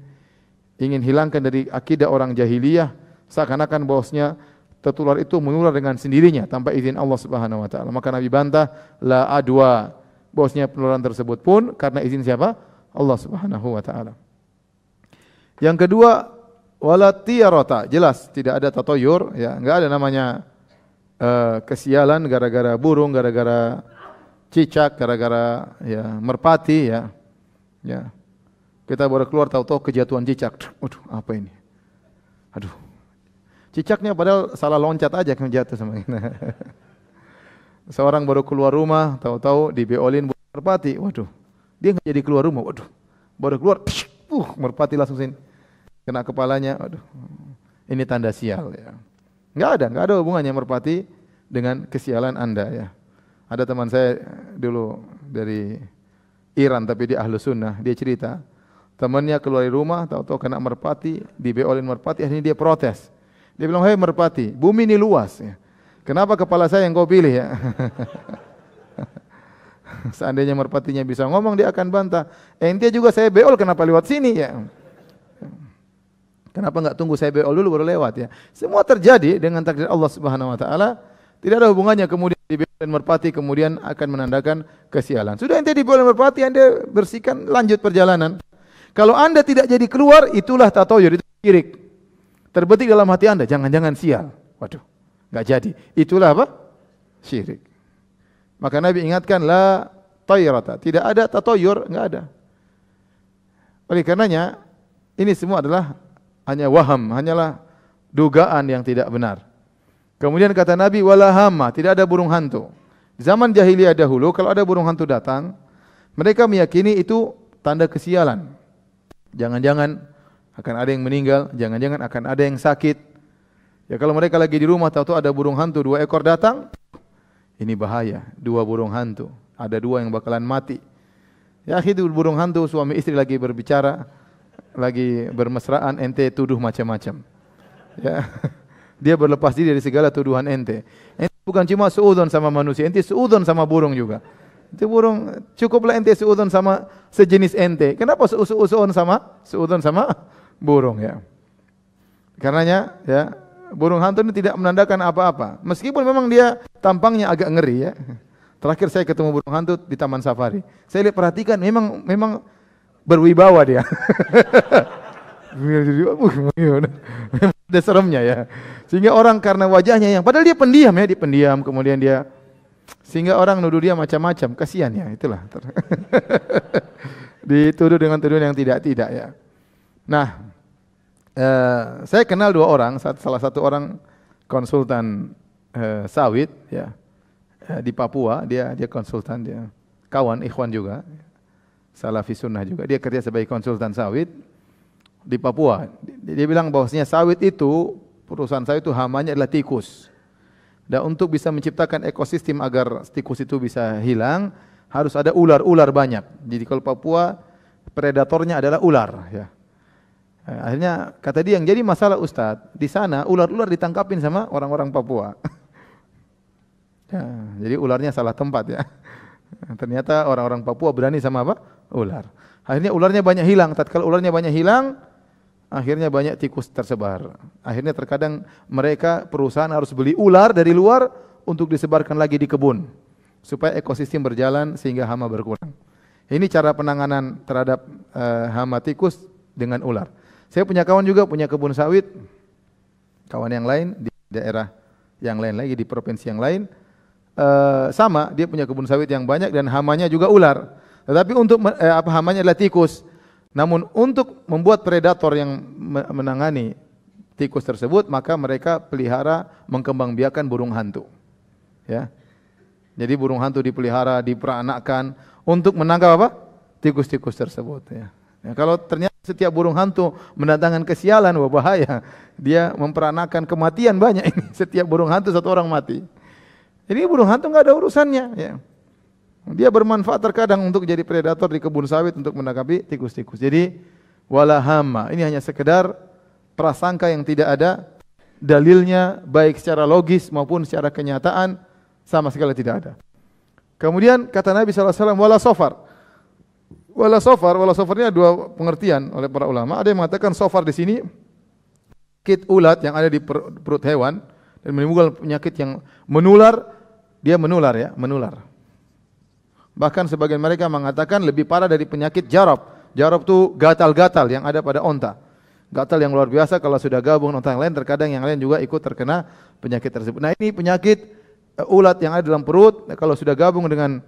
ingin hilangkan dari akidah orang jahiliyah seakan-akan bahwasanya tertular itu menular dengan sendirinya tanpa izin Allah Subhanahu wa taala. Maka Nabi bantah la adwa. bahwasanya penularan tersebut pun karena izin siapa? Allah Subhanahu wa taala. Yang kedua, wala tiyarata. Jelas tidak ada tatoyur ya, enggak ada namanya uh, kesialan gara-gara burung, gara-gara cicak, gara-gara ya merpati ya. Ya. Kita baru keluar tahu-tahu kejatuhan cicak. Aduh, apa ini? Aduh. Cicaknya padahal salah loncat aja kan jatuh sama ini, Seorang baru keluar rumah, tahu-tahu di beolin merpati. Waduh. Dia nggak jadi keluar rumah. Waduh. Baru keluar, uh, merpati langsung sini kena kepalanya, aduh, ini tanda sial ya. Enggak ada, enggak ada hubungannya merpati dengan kesialan Anda ya. Ada teman saya dulu dari Iran tapi dia ahlu sunnah, dia cerita temannya keluar dari rumah, tahu-tahu kena merpati, dibeolin merpati, akhirnya dia protes. Dia bilang, hei merpati, bumi ini luas. Ya. Kenapa kepala saya yang kau pilih ya? Seandainya merpatinya bisa ngomong, dia akan bantah. Eh, intinya juga saya beol, kenapa lewat sini ya? Kenapa nggak tunggu saya BO dulu baru lewat ya? Semua terjadi dengan takdir Allah Subhanahu wa taala. Tidak ada hubungannya kemudian di BO dan merpati kemudian akan menandakan kesialan. Sudah ente di BO dan merpati Anda bersihkan lanjut perjalanan. Kalau Anda tidak jadi keluar itulah tatoyur itu syirik. Terbetik dalam hati Anda jangan-jangan sial. Waduh, nggak jadi. Itulah apa? Syirik. Maka Nabi ingatkan la tayrata. Tidak ada tatoyur, nggak ada. Oleh karenanya ini semua adalah hanya waham, hanyalah dugaan yang tidak benar. Kemudian kata Nabi, wala hama, tidak ada burung hantu. Zaman jahiliyah dahulu, kalau ada burung hantu datang, mereka meyakini itu tanda kesialan. Jangan-jangan akan ada yang meninggal, jangan-jangan akan ada yang sakit. Ya kalau mereka lagi di rumah, tahu-tahu ada burung hantu dua ekor datang, ini bahaya, dua burung hantu, ada dua yang bakalan mati. Ya akhirnya burung hantu, suami istri lagi berbicara, lagi bermesraan ente tuduh macam-macam. Ya. Dia berlepas diri dari segala tuduhan ente. Ente bukan cuma seudon sama manusia, ente seudon sama burung juga. Itu burung cukuplah ente seudon sama sejenis ente. Kenapa seudon sama seudon sama burung ya? Karenanya ya burung hantu ini tidak menandakan apa-apa. Meskipun memang dia tampangnya agak ngeri ya. Terakhir saya ketemu burung hantu di taman safari. Saya lihat perhatikan memang memang berwibawa dia. Ada seremnya ya. Sehingga orang karena wajahnya yang padahal dia pendiam ya, dia pendiam kemudian dia sehingga orang nuduh dia macam-macam, kasihan ya, itulah. Dituduh dengan tuduhan yang tidak-tidak ya. Nah, eh, saya kenal dua orang, salah satu orang konsultan eh, sawit ya eh, di Papua, dia dia konsultan dia kawan Ikhwan juga salafi sunnah juga. Dia kerja sebagai konsultan sawit di Papua. Dia bilang bahwasanya sawit itu perusahaan sawit itu hamanya adalah tikus. Dan untuk bisa menciptakan ekosistem agar tikus itu bisa hilang, harus ada ular-ular banyak. Jadi kalau Papua predatornya adalah ular ya. Eh, akhirnya kata dia yang jadi masalah Ustadz, di sana ular-ular ditangkapin sama orang-orang Papua. ya, jadi ularnya salah tempat ya. Ternyata orang-orang Papua berani sama apa? ular. Akhirnya ularnya banyak hilang. Tatkala ularnya banyak hilang, akhirnya banyak tikus tersebar. Akhirnya terkadang mereka perusahaan harus beli ular dari luar untuk disebarkan lagi di kebun supaya ekosistem berjalan sehingga hama berkurang. Ini cara penanganan terhadap uh, hama tikus dengan ular. Saya punya kawan juga punya kebun sawit. Kawan yang lain di daerah yang lain lagi di provinsi yang lain uh, sama dia punya kebun sawit yang banyak dan hamanya juga ular. Tetapi untuk eh, apa hamanya adalah tikus. Namun untuk membuat predator yang menangani tikus tersebut, maka mereka pelihara mengkembangbiakan burung hantu. Ya. Jadi burung hantu dipelihara, diperanakkan untuk menangkap apa? Tikus-tikus tersebut ya. ya. Kalau ternyata setiap burung hantu mendatangkan kesialan, wah bahaya. Dia memperanakan kematian banyak ini. Setiap burung hantu satu orang mati. Jadi burung hantu nggak ada urusannya ya. Dia bermanfaat terkadang untuk jadi predator di kebun sawit untuk menangkapi tikus-tikus. Jadi wala hama. Ini hanya sekedar prasangka yang tidak ada dalilnya baik secara logis maupun secara kenyataan sama sekali tidak ada. Kemudian kata Nabi SAW, wala sofar. Wala sofar, wala sofar ini ada dua pengertian oleh para ulama. Ada yang mengatakan sofar di sini kit ulat yang ada di perut hewan dan menimbulkan penyakit yang menular, dia menular ya, menular Bahkan sebagian mereka mengatakan lebih parah dari penyakit jarab. Jarab itu gatal-gatal yang ada pada onta. Gatal yang luar biasa kalau sudah gabung onta yang lain, terkadang yang lain juga ikut terkena penyakit tersebut. Nah ini penyakit eh, ulat yang ada dalam perut, nah, kalau sudah gabung dengan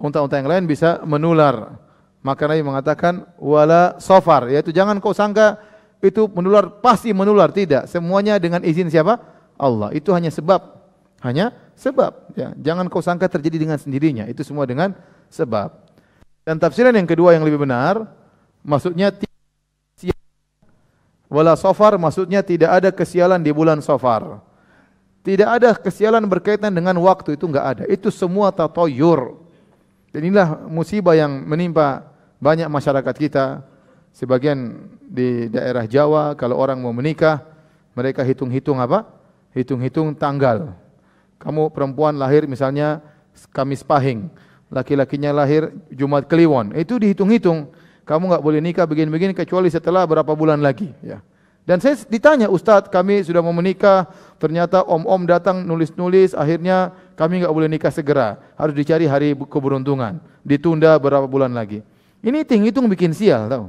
onta onta yang lain bisa menular. Maka Nabi mengatakan wala sofar, yaitu jangan kau sangka itu menular pasti menular tidak. Semuanya dengan izin siapa? Allah. Itu hanya sebab, hanya sebab. Ya. Jangan kau sangka terjadi dengan sendirinya. Itu semua dengan sebab. Dan tafsiran yang kedua yang lebih benar, maksudnya wala sofar maksudnya tidak ada kesialan di bulan sofar. Tidak ada kesialan berkaitan dengan waktu itu enggak ada. Itu semua tatoyur. Dan inilah musibah yang menimpa banyak masyarakat kita. Sebagian di daerah Jawa kalau orang mau menikah mereka hitung-hitung apa? Hitung-hitung tanggal. Kamu perempuan lahir misalnya Kamis Pahing, laki-lakinya lahir Jumat Kliwon. Itu dihitung-hitung. Kamu nggak boleh nikah begini-begini kecuali setelah berapa bulan lagi. Ya. Dan saya ditanya, Ustadz kami sudah mau menikah, ternyata om-om datang nulis-nulis, akhirnya kami nggak boleh nikah segera. Harus dicari hari keberuntungan. Ditunda berapa bulan lagi. Ini hitung-hitung bikin sial tahu.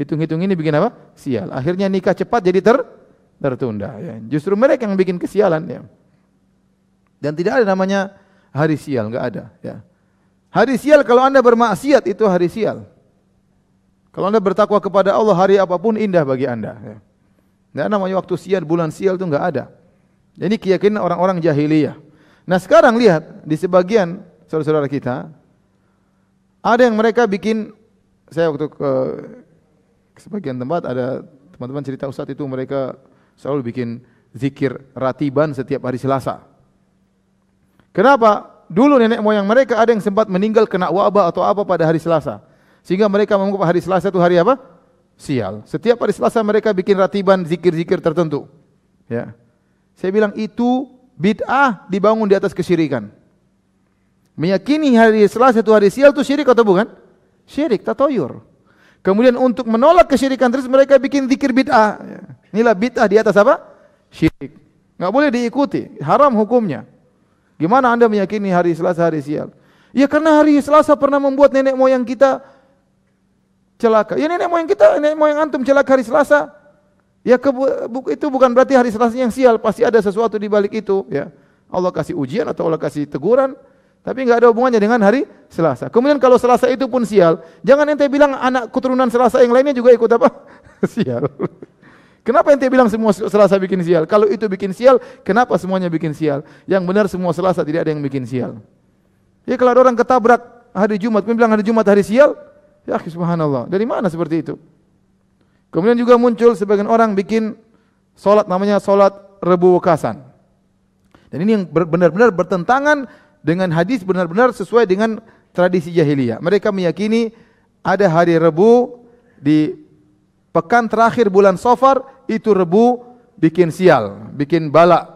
Hitung-hitung ini bikin apa? Sial. Akhirnya nikah cepat jadi ter tertunda. Ya. Justru mereka yang bikin kesialan. Ya. Dan tidak ada namanya hari sial, enggak ada. Ya. Hari sial kalau anda bermaksiat itu hari sial. Kalau anda bertakwa kepada Allah hari apapun indah bagi anda. Ya. Enggak namanya waktu sial, bulan sial itu enggak ada. Ini keyakinan orang-orang jahiliyah. Nah sekarang lihat di sebagian saudara-saudara kita, ada yang mereka bikin, saya waktu ke, ke sebagian tempat ada teman-teman cerita Ustadz itu mereka selalu bikin zikir ratiban setiap hari Selasa. Kenapa? Dulu nenek moyang mereka ada yang sempat meninggal kena wabah atau apa pada hari Selasa. Sehingga mereka menganggap hari Selasa itu hari apa? Sial. Setiap hari Selasa mereka bikin ratiban zikir-zikir tertentu. Ya. Saya bilang itu bid'ah dibangun di atas kesyirikan. Meyakini hari Selasa itu hari sial itu syirik atau bukan? Syirik, tatoyur. Kemudian untuk menolak kesyirikan terus mereka bikin zikir bid'ah. Ya. Inilah bid'ah di atas apa? Syirik. Enggak boleh diikuti, haram hukumnya. Gimana Anda meyakini hari Selasa hari sial? Ya karena hari Selasa pernah membuat nenek moyang kita celaka. Ya nenek moyang kita, nenek moyang antum celaka hari Selasa. Ya ke, bu, itu bukan berarti hari Selasa yang sial, pasti ada sesuatu di balik itu, ya. Allah kasih ujian atau Allah kasih teguran, tapi nggak ada hubungannya dengan hari Selasa. Kemudian kalau Selasa itu pun sial, jangan ente bilang anak keturunan Selasa yang lainnya juga ikut apa? sial. Kenapa ente bilang semua Selasa bikin sial? Kalau itu bikin sial, kenapa semuanya bikin sial? Yang benar semua Selasa tidak ada yang bikin sial. Ya kalau ada orang ketabrak hari Jumat, kemudian bilang hari Jumat hari sial, ya subhanallah. Dari mana seperti itu? Kemudian juga muncul sebagian orang bikin solat namanya solat rebu wakasan. Dan ini yang benar-benar bertentangan dengan hadis benar-benar sesuai dengan tradisi jahiliyah. Mereka meyakini ada hari rebu di pekan terakhir bulan Safar itu rebu bikin sial, bikin balak,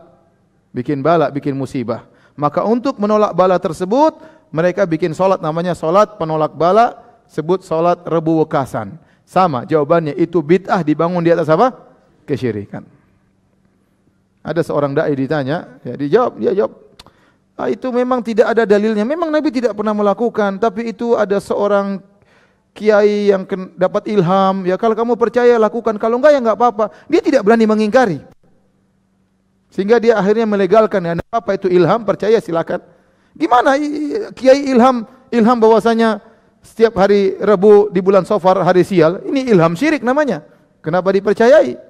bikin balak, bikin musibah. Maka untuk menolak bala tersebut, mereka bikin solat namanya solat penolak bala, sebut solat rebu wakasan. Sama jawabannya itu bid'ah dibangun di atas apa? Kesyirikan. Ada seorang dai ditanya, ya jawab, dia jawab, ah, itu memang tidak ada dalilnya. Memang Nabi tidak pernah melakukan, tapi itu ada seorang kiai yang dapat ilham, ya kalau kamu percaya lakukan, kalau enggak ya enggak apa-apa. Dia tidak berani mengingkari. Sehingga dia akhirnya melegalkan ya, apa itu ilham, percaya silakan. Gimana kiai ilham ilham bahwasanya setiap hari Rabu di bulan Sofar hari sial, ini ilham syirik namanya. Kenapa dipercayai?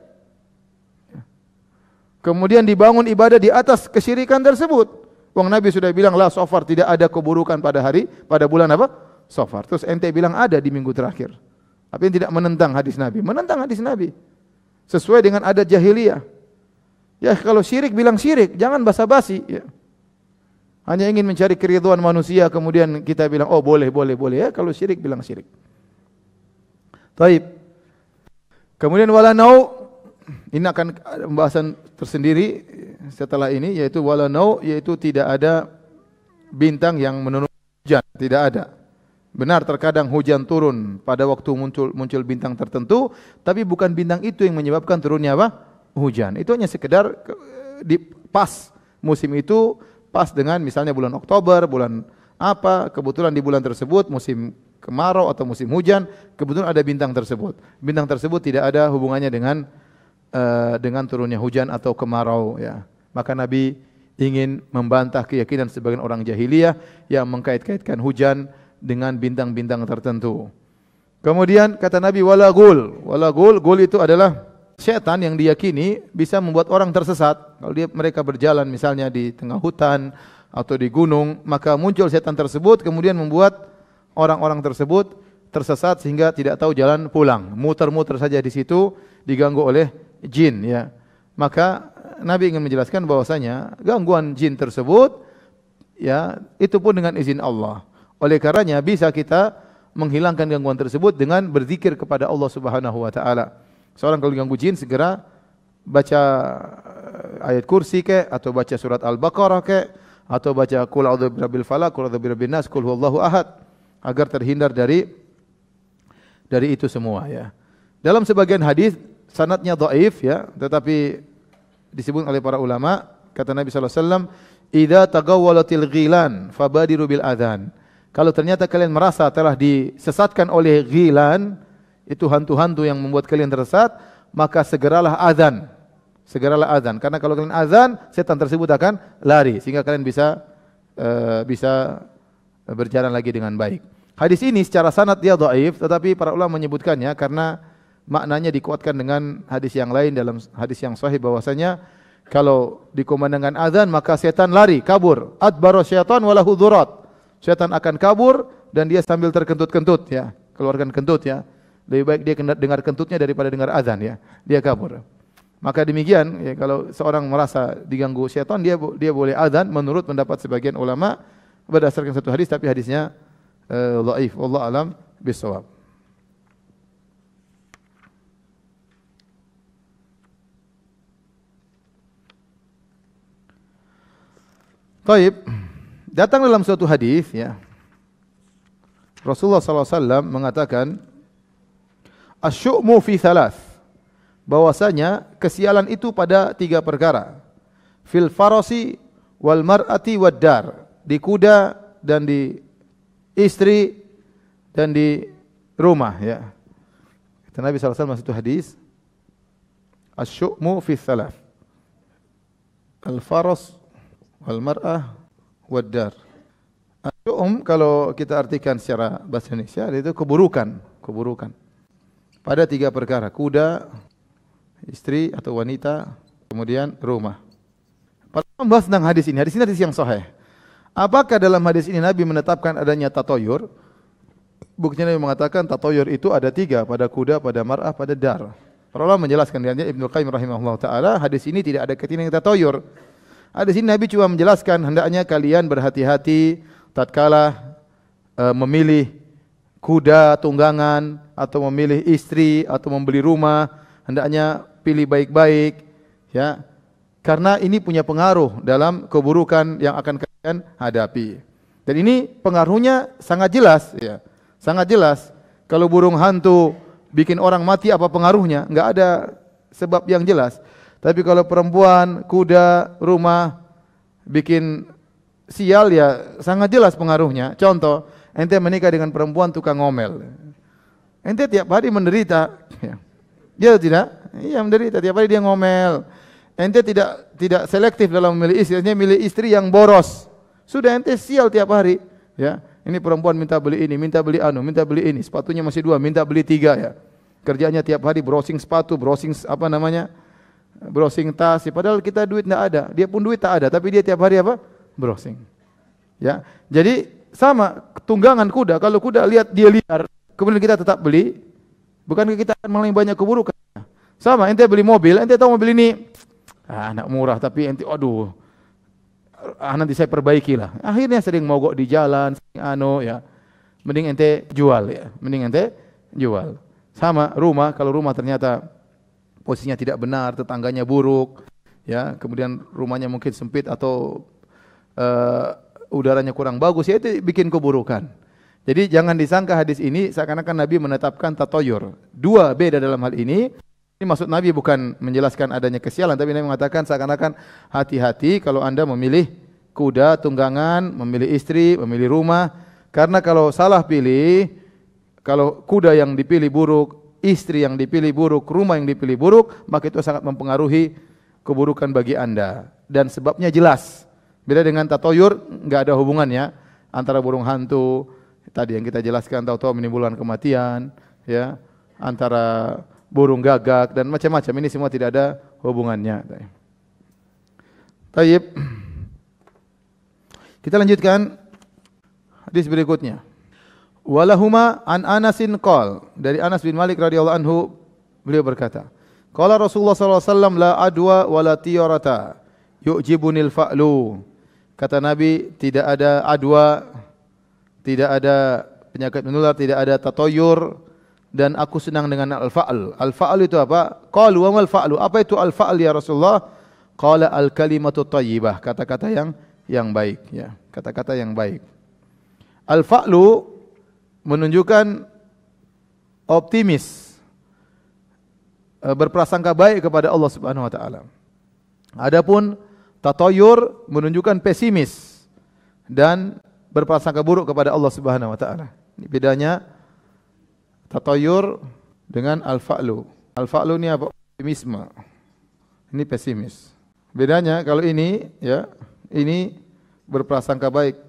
Kemudian dibangun ibadah di atas kesyirikan tersebut. Wong Nabi sudah bilang lah Sofar tidak ada keburukan pada hari pada bulan apa? Sofar. Terus ente bilang ada di minggu terakhir. Tapi tidak menentang hadis Nabi. Menentang hadis Nabi. Sesuai dengan adat jahiliyah. Ya kalau syirik bilang syirik, jangan basa-basi. Ya. Hanya ingin mencari keriduan manusia, kemudian kita bilang, oh boleh, boleh, boleh. Ya, kalau syirik bilang syirik. Taib. Kemudian wala nau, ini akan eh, pembahasan tersendiri setelah ini, yaitu wala nau, yaitu tidak ada bintang yang menurut hujan, tidak ada. Benar terkadang hujan turun pada waktu muncul muncul bintang tertentu, tapi bukan bintang itu yang menyebabkan turunnya apa? Hujan. Itu hanya sekedar eh, di pas musim itu pas dengan misalnya bulan Oktober, bulan apa, kebetulan di bulan tersebut musim kemarau atau musim hujan, kebetulan ada bintang tersebut. Bintang tersebut tidak ada hubungannya dengan eh, dengan turunnya hujan atau kemarau ya. Maka Nabi ingin membantah keyakinan sebagian orang jahiliyah yang mengkait-kaitkan hujan dengan bintang-bintang tertentu. Kemudian kata Nabi wala gul. Wala gul, gul itu adalah setan yang diyakini bisa membuat orang tersesat. Kalau dia mereka berjalan misalnya di tengah hutan atau di gunung, maka muncul setan tersebut kemudian membuat orang-orang tersebut tersesat sehingga tidak tahu jalan pulang. Muter-muter saja di situ diganggu oleh jin ya. Maka Nabi ingin menjelaskan bahwasanya gangguan jin tersebut ya itu pun dengan izin Allah. Oleh karenanya bisa kita menghilangkan gangguan tersebut dengan berzikir kepada Allah Subhanahu wa taala. Seorang kalau ganggu jin segera baca eh, ayat kursi ke atau baca surat Al-Baqarah ke atau baca qul a'udzu birabbil falaq, qul a'udzu birabbin nas, qul huwallahu ahad agar terhindar dari dari itu semua ya. Dalam sebagian hadis sanatnya dhaif ya, tetapi disebut oleh para ulama kata Nabi sallallahu alaihi wasallam, "Idza tagawwalatil ghilan fabadiru bil adzan." Kalau ternyata kalian merasa telah disesatkan oleh ghilan, itu hantu-hantu yang membuat kalian tersesat, maka segeralah azan. Segeralah azan karena kalau kalian azan, setan tersebut akan lari sehingga kalian bisa uh, bisa berjalan lagi dengan baik. Hadis ini secara sanad dia dhaif, tetapi para ulama menyebutkannya karena maknanya dikuatkan dengan hadis yang lain dalam hadis yang sahih bahwasanya kalau dikumandangkan azan maka setan lari, kabur. Adbaro syaitan walahu dhurat. Syaitan akan kabur dan dia sambil terkentut-kentut ya, keluarkan kentut ya. Lebih baik dia dengar kentutnya daripada dengar azan ya. Dia kabur. Maka demikian ya kalau seorang merasa diganggu syaitan dia dia boleh azan menurut pendapat sebagian ulama berdasarkan satu hadis tapi hadisnya uh, dhaif. Wallah alam bisawab. Baik. So, datang dalam suatu hadis ya. Rasulullah sallallahu alaihi wasallam mengatakan asy-syu'mu fi thalath bahwasanya kesialan itu pada tiga perkara fil farasi wal mar'ati wad dar di kuda dan di istri dan di rumah ya. Nabi sallallahu alaihi wasallam itu hadis asy-syu'mu fi thalath al faras wal mar'ah wadar. Syu'um kalau kita artikan secara bahasa Indonesia itu keburukan, keburukan. Pada tiga perkara, kuda, istri atau wanita, kemudian rumah. Pada membahas tentang hadis ini, hadis ini hadis yang sahih. Apakah dalam hadis ini Nabi menetapkan adanya tatoyur? Buktinya Nabi mengatakan tatoyur itu ada tiga, pada kuda, pada mar'ah, pada dar. Para ulama menjelaskan dengannya Ibnu Qayyim rahimahullah taala, hadis ini tidak ada ketinggalan tatoyur. Ada ah, sini Nabi cuma menjelaskan hendaknya kalian berhati-hati tatkala e, memilih kuda tunggangan atau memilih istri atau membeli rumah, hendaknya pilih baik-baik ya. Karena ini punya pengaruh dalam keburukan yang akan kalian hadapi. Dan ini pengaruhnya sangat jelas ya. Sangat jelas. Kalau burung hantu bikin orang mati apa pengaruhnya? Enggak ada sebab yang jelas. Tapi kalau perempuan, kuda, rumah bikin sial ya sangat jelas pengaruhnya. Contoh, ente menikah dengan perempuan tukang ngomel. Ente tiap hari menderita. Ya. Dia ya tidak? Iya menderita tiap hari dia ngomel. Ente tidak tidak selektif dalam memilih istri, hanya milih istri yang boros. Sudah ente sial tiap hari, ya. Ini perempuan minta beli ini, minta beli anu, minta beli ini. Sepatunya masih dua, minta beli tiga ya. Kerjanya tiap hari browsing sepatu, browsing apa namanya? browsing tas, Padahal kita duit tidak ada, dia pun duit tak ada, tapi dia tiap hari apa? Browsing. Ya, jadi sama tunggangan kuda. Kalau kuda lihat dia liar, kemudian kita tetap beli, bukan kita akan mengalami banyak keburukan? Sama, ente beli mobil, ente tahu mobil ini ah, anak murah, tapi ente, aduh, ah, nanti saya perbaiki lah. Akhirnya sering mogok di jalan, sering anu ya. Mending ente jual ya, mending ente jual. Sama rumah, kalau rumah ternyata posisinya tidak benar, tetangganya buruk, ya, kemudian rumahnya mungkin sempit atau uh, udaranya kurang bagus, ya itu bikin keburukan. Jadi jangan disangka hadis ini seakan-akan Nabi menetapkan tatoyur. Dua beda dalam hal ini. Ini maksud Nabi bukan menjelaskan adanya kesialan, tapi Nabi mengatakan seakan-akan hati-hati kalau anda memilih kuda, tunggangan, memilih istri, memilih rumah. Karena kalau salah pilih, kalau kuda yang dipilih buruk, istri yang dipilih buruk, rumah yang dipilih buruk, maka itu sangat mempengaruhi keburukan bagi Anda. Dan sebabnya jelas. Beda dengan tatoyur, nggak ada hubungannya antara burung hantu, tadi yang kita jelaskan tahu-tahu menimbulkan kematian, ya antara burung gagak dan macam-macam ini semua tidak ada hubungannya. Taib. Kita lanjutkan hadis berikutnya. Walahuma an Anasin qol dari Anas bin Malik radhiyallahu anhu beliau berkata kalau Rasulullah sallallahu alaihi wasallam la adwa wala tiyarata yujibunil fa'lu kata Nabi tidak ada adwa tidak ada penyakit menular tidak ada tatoyur dan aku senang dengan al-fa'l al-fa'l itu apa qalu wa mal apa itu al-fa'l ya Rasulullah qala al-kalimatu tayyibah kata-kata yang yang baik ya kata-kata yang baik al-fa'lu menunjukkan optimis eh, berprasangka baik kepada Allah Subhanahu wa taala. Adapun tatoyur menunjukkan pesimis dan berprasangka buruk kepada Allah Subhanahu wa taala. Ini bedanya tatoyur dengan al-fa'lu. Al-fa'lu ini apa? Optimisme. Ini pesimis. Bedanya kalau ini ya, ini berprasangka baik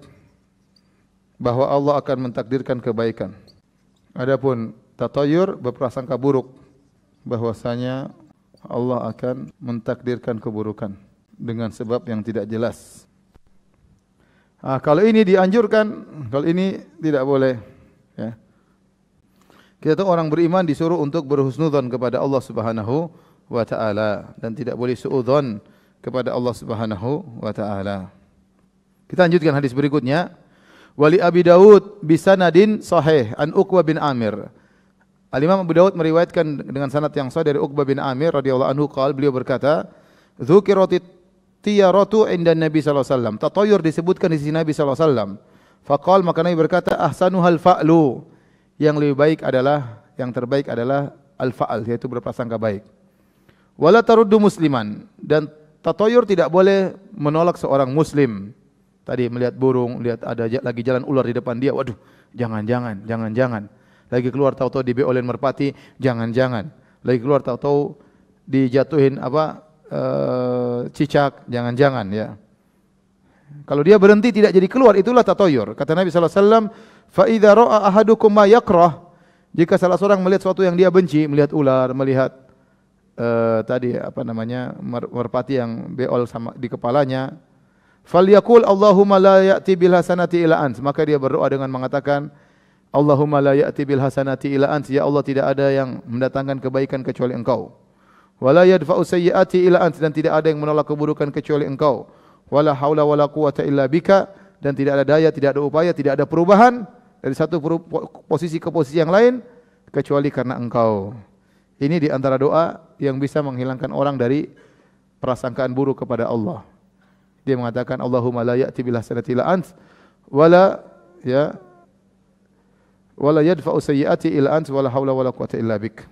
bahwa Allah akan mentakdirkan kebaikan. Adapun tatayur berprasangka buruk bahwasanya Allah akan mentakdirkan keburukan dengan sebab yang tidak jelas. Nah, kalau ini dianjurkan, kalau ini tidak boleh. Ya. Kita tahu orang beriman disuruh untuk berhusnudzon kepada Allah Subhanahu wa taala dan tidak boleh suudzon kepada Allah Subhanahu wa taala. Kita lanjutkan hadis berikutnya. Wali Abi Dawud nadin sahih an Uqbah bin Amir. Al Imam Abu Dawud meriwayatkan dengan sanad yang sahih dari Uqbah bin Amir radhiyallahu anhu qal beliau berkata, "Dzukirati tiyaratu inda Nabi sallallahu alaihi wasallam." Tatayur disebutkan di sisi Nabi sallallahu alaihi wasallam. Faqal maka Nabi berkata, "Ahsanu hal fa'lu." Yang lebih baik adalah yang terbaik adalah al-fa'al yaitu berprasangka baik. Wala taruddu musliman dan tatayur tidak boleh menolak seorang muslim. Tadi melihat burung, lihat ada lagi jalan ular di depan dia. Waduh, jangan-jangan, jangan-jangan. Lagi keluar tahu-tahu di dibeolin merpati, jangan-jangan. Lagi keluar tahu-tahu dijatuhin apa e, cicak, jangan-jangan ya. Kalau dia berhenti tidak jadi keluar itulah tatoyur. Kata Nabi sallallahu alaihi wasallam, "Fa idza ra'a ahadukum ma Jika salah seorang melihat sesuatu yang dia benci, melihat ular, melihat uh, tadi apa namanya merpati yang beol sama di kepalanya, Falyakul Allahumma la ya'ti bil hasanati ila ans. Maka dia berdoa dengan mengatakan Allahumma la ya'ti bil hasanati ila ans. Ya Allah tidak ada yang mendatangkan kebaikan kecuali engkau. Wala yadfa'u sayyi'ati ila ans. Dan tidak ada yang menolak keburukan kecuali engkau. Wala hawla wala quwata illa bika. Dan tidak ada daya, tidak ada upaya, tidak ada perubahan. Dari satu posisi ke posisi yang lain. Kecuali karena engkau. Ini di antara doa yang bisa menghilangkan orang dari perasangkaan buruk kepada Allah dia mengatakan Allahumma la ya'ti bil hasanati illa ant wala ya wala yadfa'u sayyiati illa ant wala haula wala quwata illa bik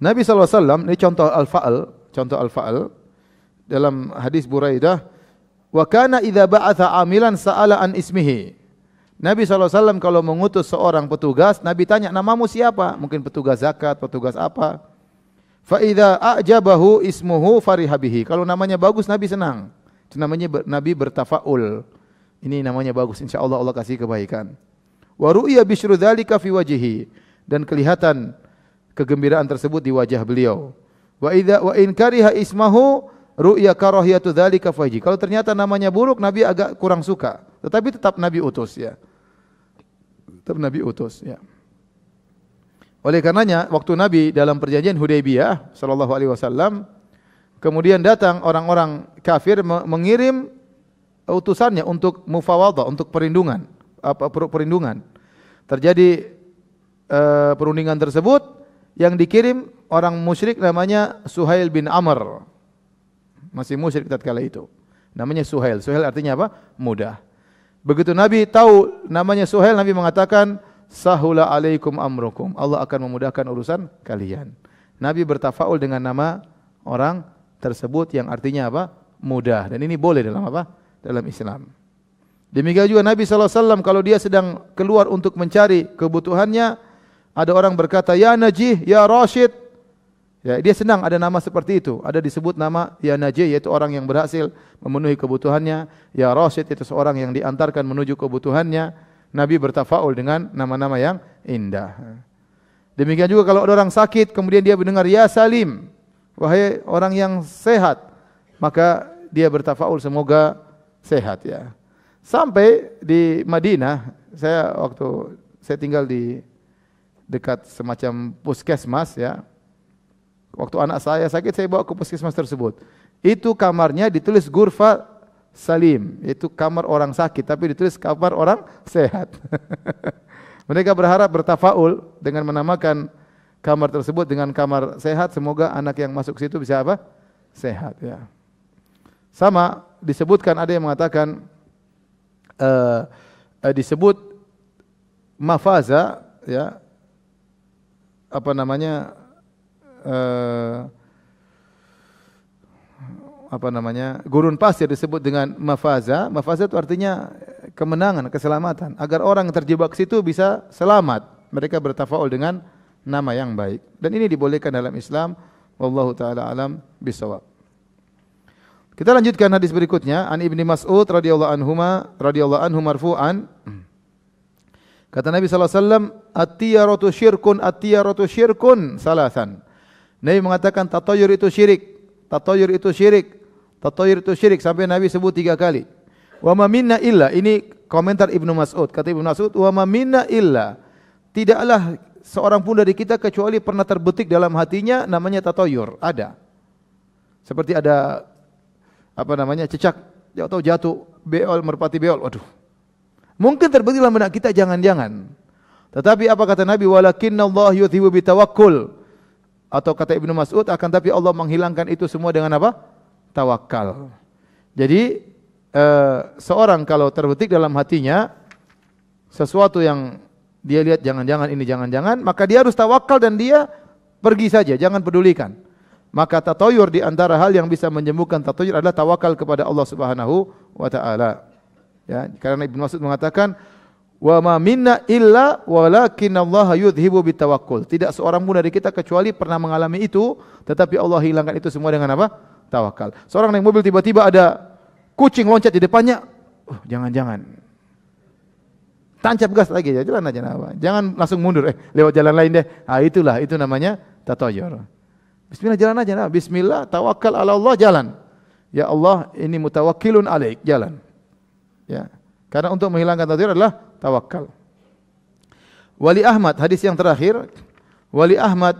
Nabi SAW, ini contoh al-fa'al, contoh al-fa'al dalam hadis Buraidah, wa kana idza ba'atha amilan sa'ala an ismihi. Nabi SAW kalau mengutus seorang petugas, Nabi tanya namamu siapa? Mungkin petugas zakat, petugas apa? aja a'jabahu ismuhu farihabihi. Kalau namanya bagus, Nabi senang. Itu namanya Nabi bertafaul. Ini namanya bagus. Insya Allah Allah kasih kebaikan. Wa ru'ya bishru dhalika fi Dan kelihatan kegembiraan tersebut di wajah beliau. Wa ida wa in kariha ismahu ru'ya karahiyatu dhalika fajji. Kalau ternyata namanya buruk, Nabi agak kurang suka. Tetapi tetap Nabi utus ya. Tetap Nabi utus ya. Oleh karenanya waktu Nabi dalam perjanjian Hudaybiyah sallallahu alaihi wasallam kemudian datang orang-orang kafir mengirim utusannya untuk mufawadah, untuk perlindungan, apa perlindungan. Terjadi uh, perundingan tersebut yang dikirim orang musyrik namanya Suhail bin Amr. Masih musyrik tatkala itu. Namanya Suhail. Suhail artinya apa? Mudah. Begitu Nabi tahu namanya Suhail, Nabi mengatakan, sahula alaikum amrukum. Allah akan memudahkan urusan kalian. Nabi bertafaul dengan nama orang tersebut yang artinya apa? Mudah. Dan ini boleh dalam apa? Dalam Islam. Demikian juga Nabi SAW kalau dia sedang keluar untuk mencari kebutuhannya, ada orang berkata, Ya Najih, Ya Rashid. Ya, dia senang ada nama seperti itu. Ada disebut nama Ya Najih, yaitu orang yang berhasil memenuhi kebutuhannya. Ya Rashid, itu seorang yang diantarkan menuju kebutuhannya. Nabi bertafaul dengan nama-nama yang indah. Demikian juga kalau ada orang sakit kemudian dia mendengar ya salim, wahai orang yang sehat, maka dia bertafaul semoga sehat ya. Sampai di Madinah, saya waktu saya tinggal di dekat semacam puskesmas ya. Waktu anak saya sakit saya bawa ke puskesmas tersebut. Itu kamarnya ditulis gurfa salim, itu kamar orang sakit, tapi ditulis kamar orang sehat. Mereka berharap bertafaul dengan menamakan kamar tersebut dengan kamar sehat, semoga anak yang masuk situ bisa apa? Sehat ya. Sama disebutkan ada yang mengatakan uh, uh, disebut mafaza ya apa namanya uh, apa namanya gurun pasir disebut dengan mafaza. Mafaza itu artinya kemenangan, keselamatan. Agar orang yang terjebak situ bisa selamat. Mereka bertafaul dengan nama yang baik. Dan ini dibolehkan dalam Islam. Wallahu taala alam bisawab. Kita lanjutkan hadis berikutnya an Ibni Mas'ud radhiyallahu anhu ma radhiyallahu anhu marfu'an Kata Nabi sallallahu alaihi wasallam at-tiyaratu syirkun at-tiyaratu syirkun salasan Nabi mengatakan tatoyur itu syirik tatoyur itu syirik Tatoir itu syirik sampai Nabi sebut tiga kali. Wa ma minna illa ini komentar Ibnu Mas'ud. Kata Ibnu Mas'ud, wa ma minna illa tidaklah seorang pun dari kita kecuali pernah terbetik dalam hatinya namanya tatoir. Ada. Seperti ada apa namanya cecak atau jatuh beol merpati beol. Waduh. Mungkin terbetik dalam benak kita jangan-jangan. Tetapi apa kata Nabi walakinna Allah yuthibu bitawakkul. Atau kata Ibnu Mas'ud akan tapi Allah menghilangkan itu semua dengan apa? tawakal. Jadi eh, seorang kalau terbetik dalam hatinya sesuatu yang dia lihat jangan-jangan ini jangan-jangan, maka dia harus tawakal dan dia pergi saja, jangan pedulikan. Maka tatoyur di antara hal yang bisa menyembuhkan tatoyur adalah tawakal kepada Allah Subhanahu wa taala. Ya, karena Ibnu Mas'ud mengatakan wa ma minna illa walakin Allah yudhibu bitawakkul. Tidak seorang pun dari kita kecuali pernah mengalami itu, tetapi Allah hilangkan itu semua dengan apa? tawakal. Seorang naik mobil tiba-tiba ada kucing loncat di depannya. Uh, jangan-jangan. Tancap gas lagi ya, jalan aja apa. Jangan langsung mundur eh lewat jalan lain deh. Ah itulah itu namanya tatoyor. Bismillah jalan aja nah. Bismillah tawakal ala Allah jalan. Ya Allah ini mutawakkilun alaik jalan. Ya. Karena untuk menghilangkan tatoyor adalah tawakal. Wali Ahmad hadis yang terakhir Wali Ahmad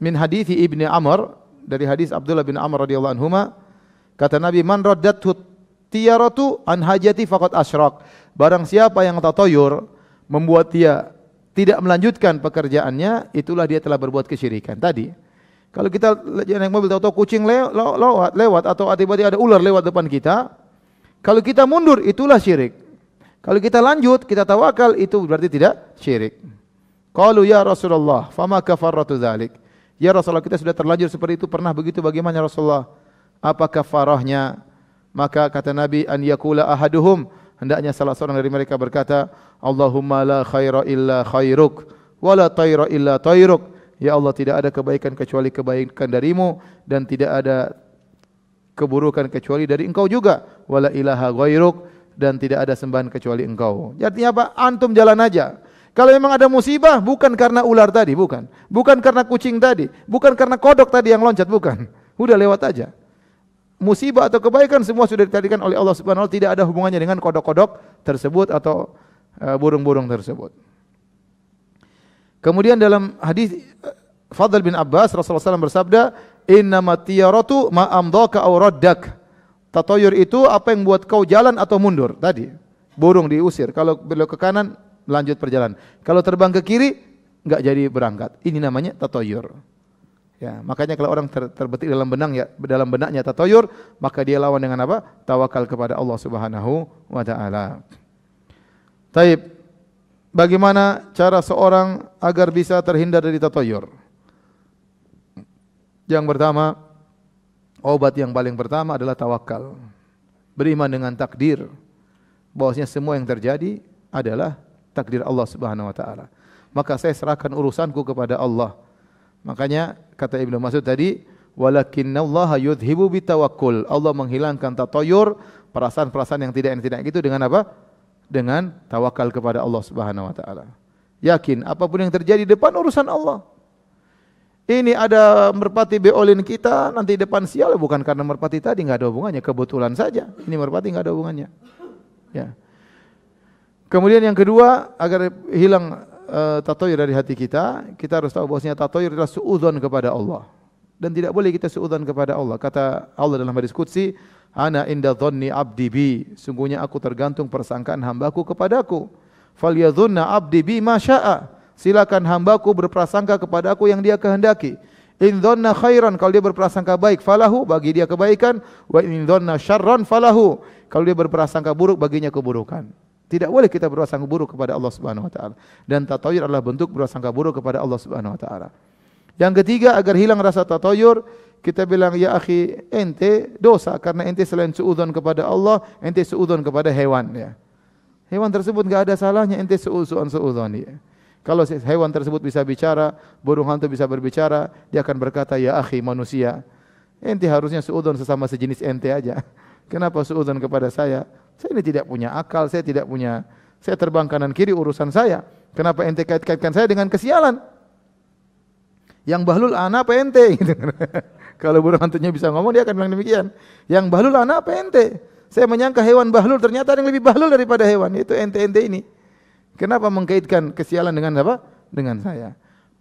min hadithi Ibni Amr dari hadis Abdullah bin Amr radhiyallahu anhu kata Nabi man raddathu tiyaratu an hajati faqad asyrak. Barang siapa yang tatoyur membuat dia tidak melanjutkan pekerjaannya, itulah dia telah berbuat kesyirikan. Tadi kalau kita naik mobil tahu-tahu kucing lewat, lewat atau tiba-tiba ada ular lewat depan kita, kalau kita mundur itulah syirik. Kalau kita lanjut, kita tawakal itu berarti tidak syirik. Qalu ya Rasulullah, fama kafaratu dzalik? Ya Rasulullah kita sudah terlanjur seperti itu pernah begitu bagaimana Rasulullah? apakah farahnya? Maka kata Nabi an yakula ahaduhum hendaknya salah seorang dari mereka berkata Allahumma la khaira illa khairuk wa la tayra illa tayruk. Ya Allah tidak ada kebaikan kecuali kebaikan darimu dan tidak ada keburukan kecuali dari engkau juga. Wala ilaha ghairuk dan tidak ada sembahan kecuali engkau. Artinya apa? Antum jalan aja. Kalau memang ada musibah bukan karena ular tadi, bukan. Bukan karena kucing tadi, bukan karena kodok tadi yang loncat, bukan. Udah lewat aja. Musibah atau kebaikan semua sudah ditadikan oleh Allah Subhanahu wa taala, tidak ada hubungannya dengan kodok-kodok tersebut atau e, burung-burung tersebut. Kemudian dalam hadis e, Fadl bin Abbas Rasulullah SAW bersabda, Inna matiyaratu ma amdaka aw Tatoyur itu apa yang buat kau jalan atau mundur tadi. Burung diusir. Kalau belok ke kanan lanjut perjalanan. Kalau terbang ke kiri nggak jadi berangkat. Ini namanya tatoyur. Ya, makanya kalau orang ter terbetik dalam benang ya dalam benaknya tatoyur, maka dia lawan dengan apa? Tawakal kepada Allah Subhanahu wa taala. Taib. Bagaimana cara seorang agar bisa terhindar dari tatoyur? Yang pertama, obat yang paling pertama adalah tawakal. Beriman dengan takdir bahwasanya semua yang terjadi adalah takdir Allah Subhanahu wa taala. Maka saya serahkan urusanku kepada Allah. Makanya kata Ibnu Mas'ud tadi, walakinallaha yudhibu bitawakkul. Allah menghilangkan tatoyur, perasaan-perasaan yang tidak enak tidak itu dengan apa? Dengan tawakal kepada Allah Subhanahu wa taala. Yakin apapun yang terjadi depan urusan Allah. Ini ada merpati beolin kita nanti depan sial bukan karena merpati tadi nggak ada hubungannya kebetulan saja. Ini merpati nggak ada hubungannya. Ya. Kemudian yang kedua, agar hilang uh, eh, tatoir dari hati kita, kita harus tahu bahasnya tatoir adalah suudzon kepada Allah. Dan tidak boleh kita suudzon kepada Allah. Kata Allah dalam hadis qudsi, "Ana inda dhanni abdi bi, sungguhnya aku tergantung persangkaan hambaku kepada aku. Fal yadhunna abdi bi ma Silakan hambaku berprasangka kepada aku yang dia kehendaki. In dhanna khairan kalau dia berprasangka baik falahu bagi dia kebaikan wa in dhanna syarran falahu kalau dia berprasangka buruk baginya keburukan. Tidak boleh kita berprasangka buruk kepada Allah Subhanahu wa taala. Dan tatoyur adalah bentuk berprasangka buruk kepada Allah Subhanahu wa taala. Yang ketiga agar hilang rasa tatoyur, kita bilang ya akhi ente dosa karena ente selain suudzon kepada Allah, ente suudzon kepada hewan ya. Hewan tersebut enggak ada salahnya ente suudzon suudzon ya. Kalau hewan tersebut bisa bicara, burung hantu bisa berbicara, dia akan berkata, ya akhi manusia, ente harusnya suudon sesama sejenis ente aja. Kenapa suudon kepada saya? Saya ini tidak punya akal, saya tidak punya, saya terbang kanan kiri urusan saya. Kenapa ente kait-kaitkan saya dengan kesialan? Yang bahlul ana apa ente? Gitu. Kalau burung hantunya bisa ngomong dia akan bilang demikian. Yang bahlul ana apa ente? Saya menyangka hewan bahlul ternyata ada yang lebih bahlul daripada hewan itu ente-ente ini. Kenapa mengkaitkan kesialan dengan apa? Dengan saya.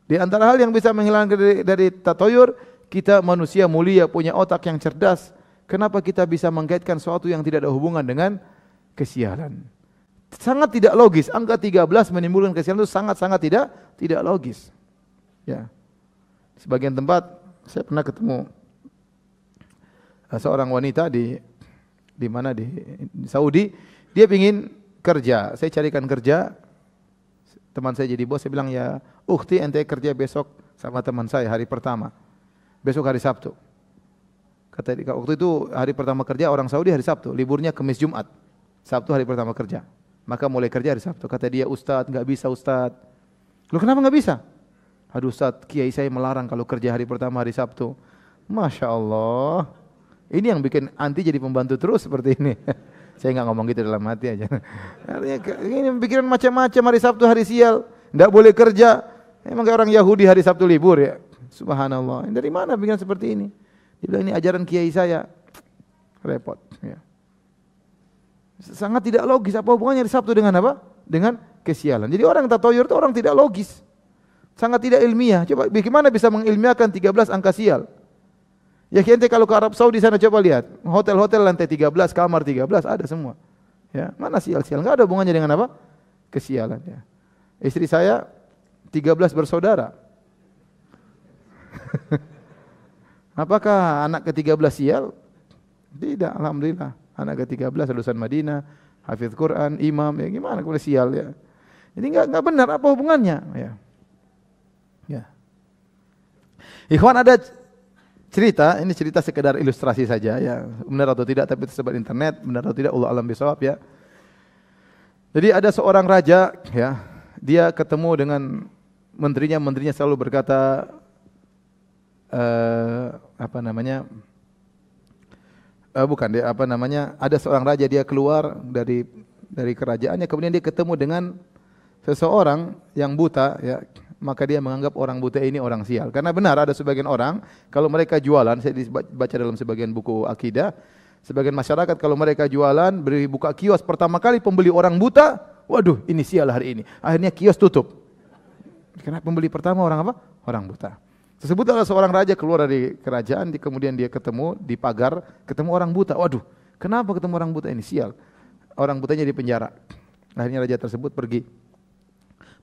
Di antara hal yang bisa menghilangkan dari, dari tatoyur, kita manusia mulia punya otak yang cerdas. Kenapa kita bisa mengkaitkan sesuatu yang tidak ada hubungan dengan kesialan. Sangat tidak logis. Angka 13 menimbulkan kesialan itu sangat-sangat tidak tidak logis. Ya. Sebagian tempat saya pernah ketemu eh, seorang wanita di di mana di, Saudi, dia ingin kerja. Saya carikan kerja. Teman saya jadi bos, saya bilang ya, "Ukti ente kerja besok sama teman saya hari pertama." Besok hari Sabtu. Kata waktu itu hari pertama kerja orang Saudi hari Sabtu, liburnya Kamis Jumat. Sabtu hari pertama kerja. Maka mulai kerja hari Sabtu. Kata dia, Ustadz nggak bisa Ustadz. Lu kenapa nggak bisa? Aduh Ustadz, Kiai saya melarang kalau kerja hari pertama hari Sabtu. Masya Allah. Ini yang bikin anti jadi pembantu terus seperti ini. saya nggak ngomong gitu dalam hati aja. Artinya ini pikiran macam-macam hari Sabtu hari sial. Nggak boleh kerja. Emang kayak orang Yahudi hari Sabtu libur ya. Subhanallah. Dari mana pikiran seperti ini? Dia ini ajaran kiai saya. Repot. Sangat tidak logis. Apa hubungannya hari Sabtu dengan apa? Dengan kesialan. Jadi orang yang tatoyur itu orang tidak logis. Sangat tidak ilmiah. Coba bagaimana bisa mengilmiahkan 13 angka sial? Ya ente kalau ke Arab Saudi sana coba lihat. Hotel-hotel lantai 13, kamar 13 ada semua. Ya, mana sial-sial? Enggak ada hubungannya dengan apa? Kesialan ya. Istri saya 13 bersaudara. Apakah anak ke-13 sial? Tidak, alhamdulillah. Anak ke-13 lulusan Madinah, hafiz Quran, imam, ya gimana kalau sial ya. ini enggak enggak benar apa hubungannya, ya. Ya. Ikhwan ada cerita, ini cerita sekedar ilustrasi saja ya. Benar atau tidak tapi tersebar internet, benar atau tidak Allah alam bisawab ya. Jadi ada seorang raja ya, dia ketemu dengan menterinya, menterinya selalu berkata eh, apa namanya? uh, bukan dia apa namanya ada seorang raja dia keluar dari dari kerajaannya kemudian dia ketemu dengan seseorang yang buta ya maka dia menganggap orang buta ini orang sial karena benar ada sebagian orang kalau mereka jualan saya baca dalam sebagian buku akidah sebagian masyarakat kalau mereka jualan beri buka kios pertama kali pembeli orang buta waduh ini sial hari ini akhirnya kios tutup karena pembeli pertama orang apa orang buta Tersebut adalah seorang raja keluar dari kerajaan, di, kemudian dia ketemu di pagar, ketemu orang buta. Waduh, kenapa ketemu orang buta ini? Sial. Orang butanya di penjara. Akhirnya raja tersebut pergi.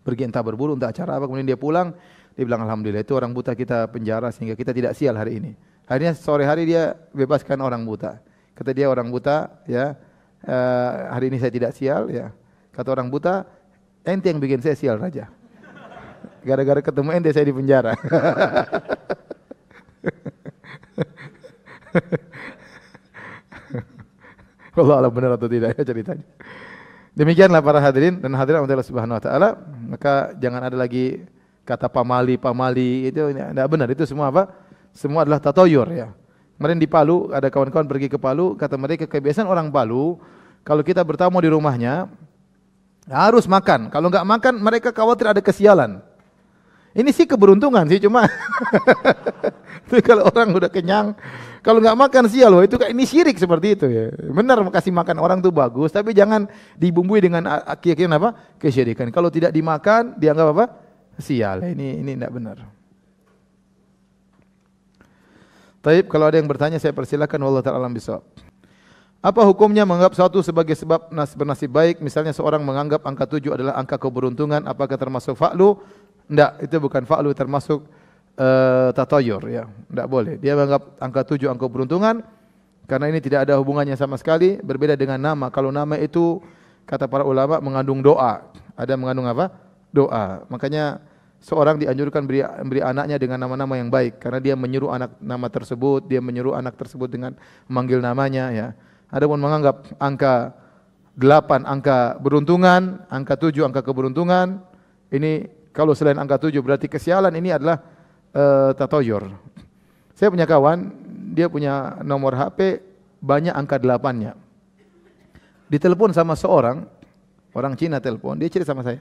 Pergi entah berburu, entah acara apa. Kemudian dia pulang, dia bilang, Alhamdulillah itu orang buta kita penjara sehingga kita tidak sial hari ini. Akhirnya sore hari dia bebaskan orang buta. Kata dia orang buta, ya eh, hari ini saya tidak sial. ya Kata orang buta, ente yang bikin saya sial raja gara-gara ketemu ente saya di penjara. Kalau Allah benar atau tidak ya ceritanya. Demikianlah para hadirin dan hadirat Allah Subhanahu wa taala, maka jangan ada lagi kata pamali pamali itu tidak benar itu semua apa? Semua adalah tatoyur ya. Kemarin di Palu ada kawan-kawan pergi ke Palu, kata mereka kebiasaan orang Palu kalau kita bertamu di rumahnya harus makan. Kalau nggak makan mereka khawatir ada kesialan. Ini sih keberuntungan sih cuma. kalau orang udah kenyang, kalau nggak makan sial ya loh itu kayak ini syirik seperti itu ya. Benar kasih makan orang tuh bagus, tapi jangan dibumbui dengan keyakinan apa? Kesyirikan. Kalau tidak dimakan dianggap apa? Sial. Eh, ini ini tidak benar. Taib kalau ada yang bertanya saya persilakan wallahu taala alam bisawab. Apa hukumnya menganggap satu sebagai sebab nasib bernasib baik? Misalnya seorang menganggap angka tujuh adalah angka keberuntungan, apakah termasuk faklu? Enggak, itu bukan fa'lu termasuk uh, eh, tatoyur ya. Enggak boleh. Dia menganggap angka tujuh angka beruntungan karena ini tidak ada hubungannya sama sekali berbeda dengan nama. Kalau nama itu kata para ulama mengandung doa. Ada mengandung apa? Doa. Makanya seorang dianjurkan beri, beri anaknya dengan nama-nama yang baik karena dia menyuruh anak nama tersebut, dia menyuruh anak tersebut dengan memanggil namanya ya. ada pun menganggap angka delapan angka beruntungan, angka tujuh angka keberuntungan, ini kalau selain angka tujuh berarti kesialan ini adalah uh, tatoyor. Saya punya kawan, dia punya nomor HP banyak angka delapannya. Ditelepon sama seorang, orang Cina telepon, dia cerita sama saya.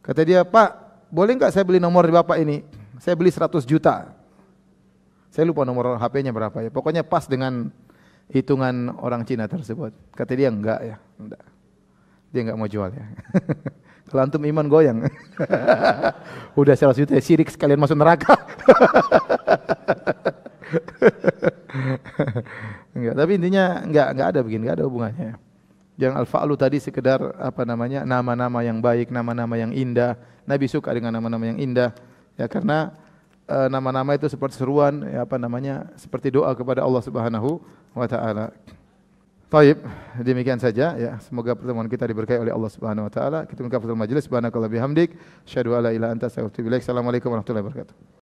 Kata dia, Pak, boleh nggak saya beli nomor di Bapak ini? Saya beli 100 juta. Saya lupa nomor HP-nya berapa ya. Pokoknya pas dengan hitungan orang Cina tersebut. Kata dia, enggak ya. Enggak. Dia enggak mau jual ya. Kalau antum iman goyang. Udah seratus juta ya, sirik sekalian masuk neraka. enggak, tapi intinya enggak enggak ada begini, enggak ada hubungannya. Yang al-fa'lu tadi sekedar apa namanya? nama-nama yang baik, nama-nama yang indah. Nabi suka dengan nama-nama yang indah. Ya karena eh, nama-nama e, itu seperti seruan ya apa namanya? seperti doa kepada Allah Subhanahu wa taala. Taib, demikian saja ya. Semoga pertemuan kita diberkahi oleh Allah Subhanahu wa taala. Kita buka majelis subhanakallah bihamdik, syadu ala ila anta astaghfiruka Assalamualaikum warahmatullahi wabarakatuh.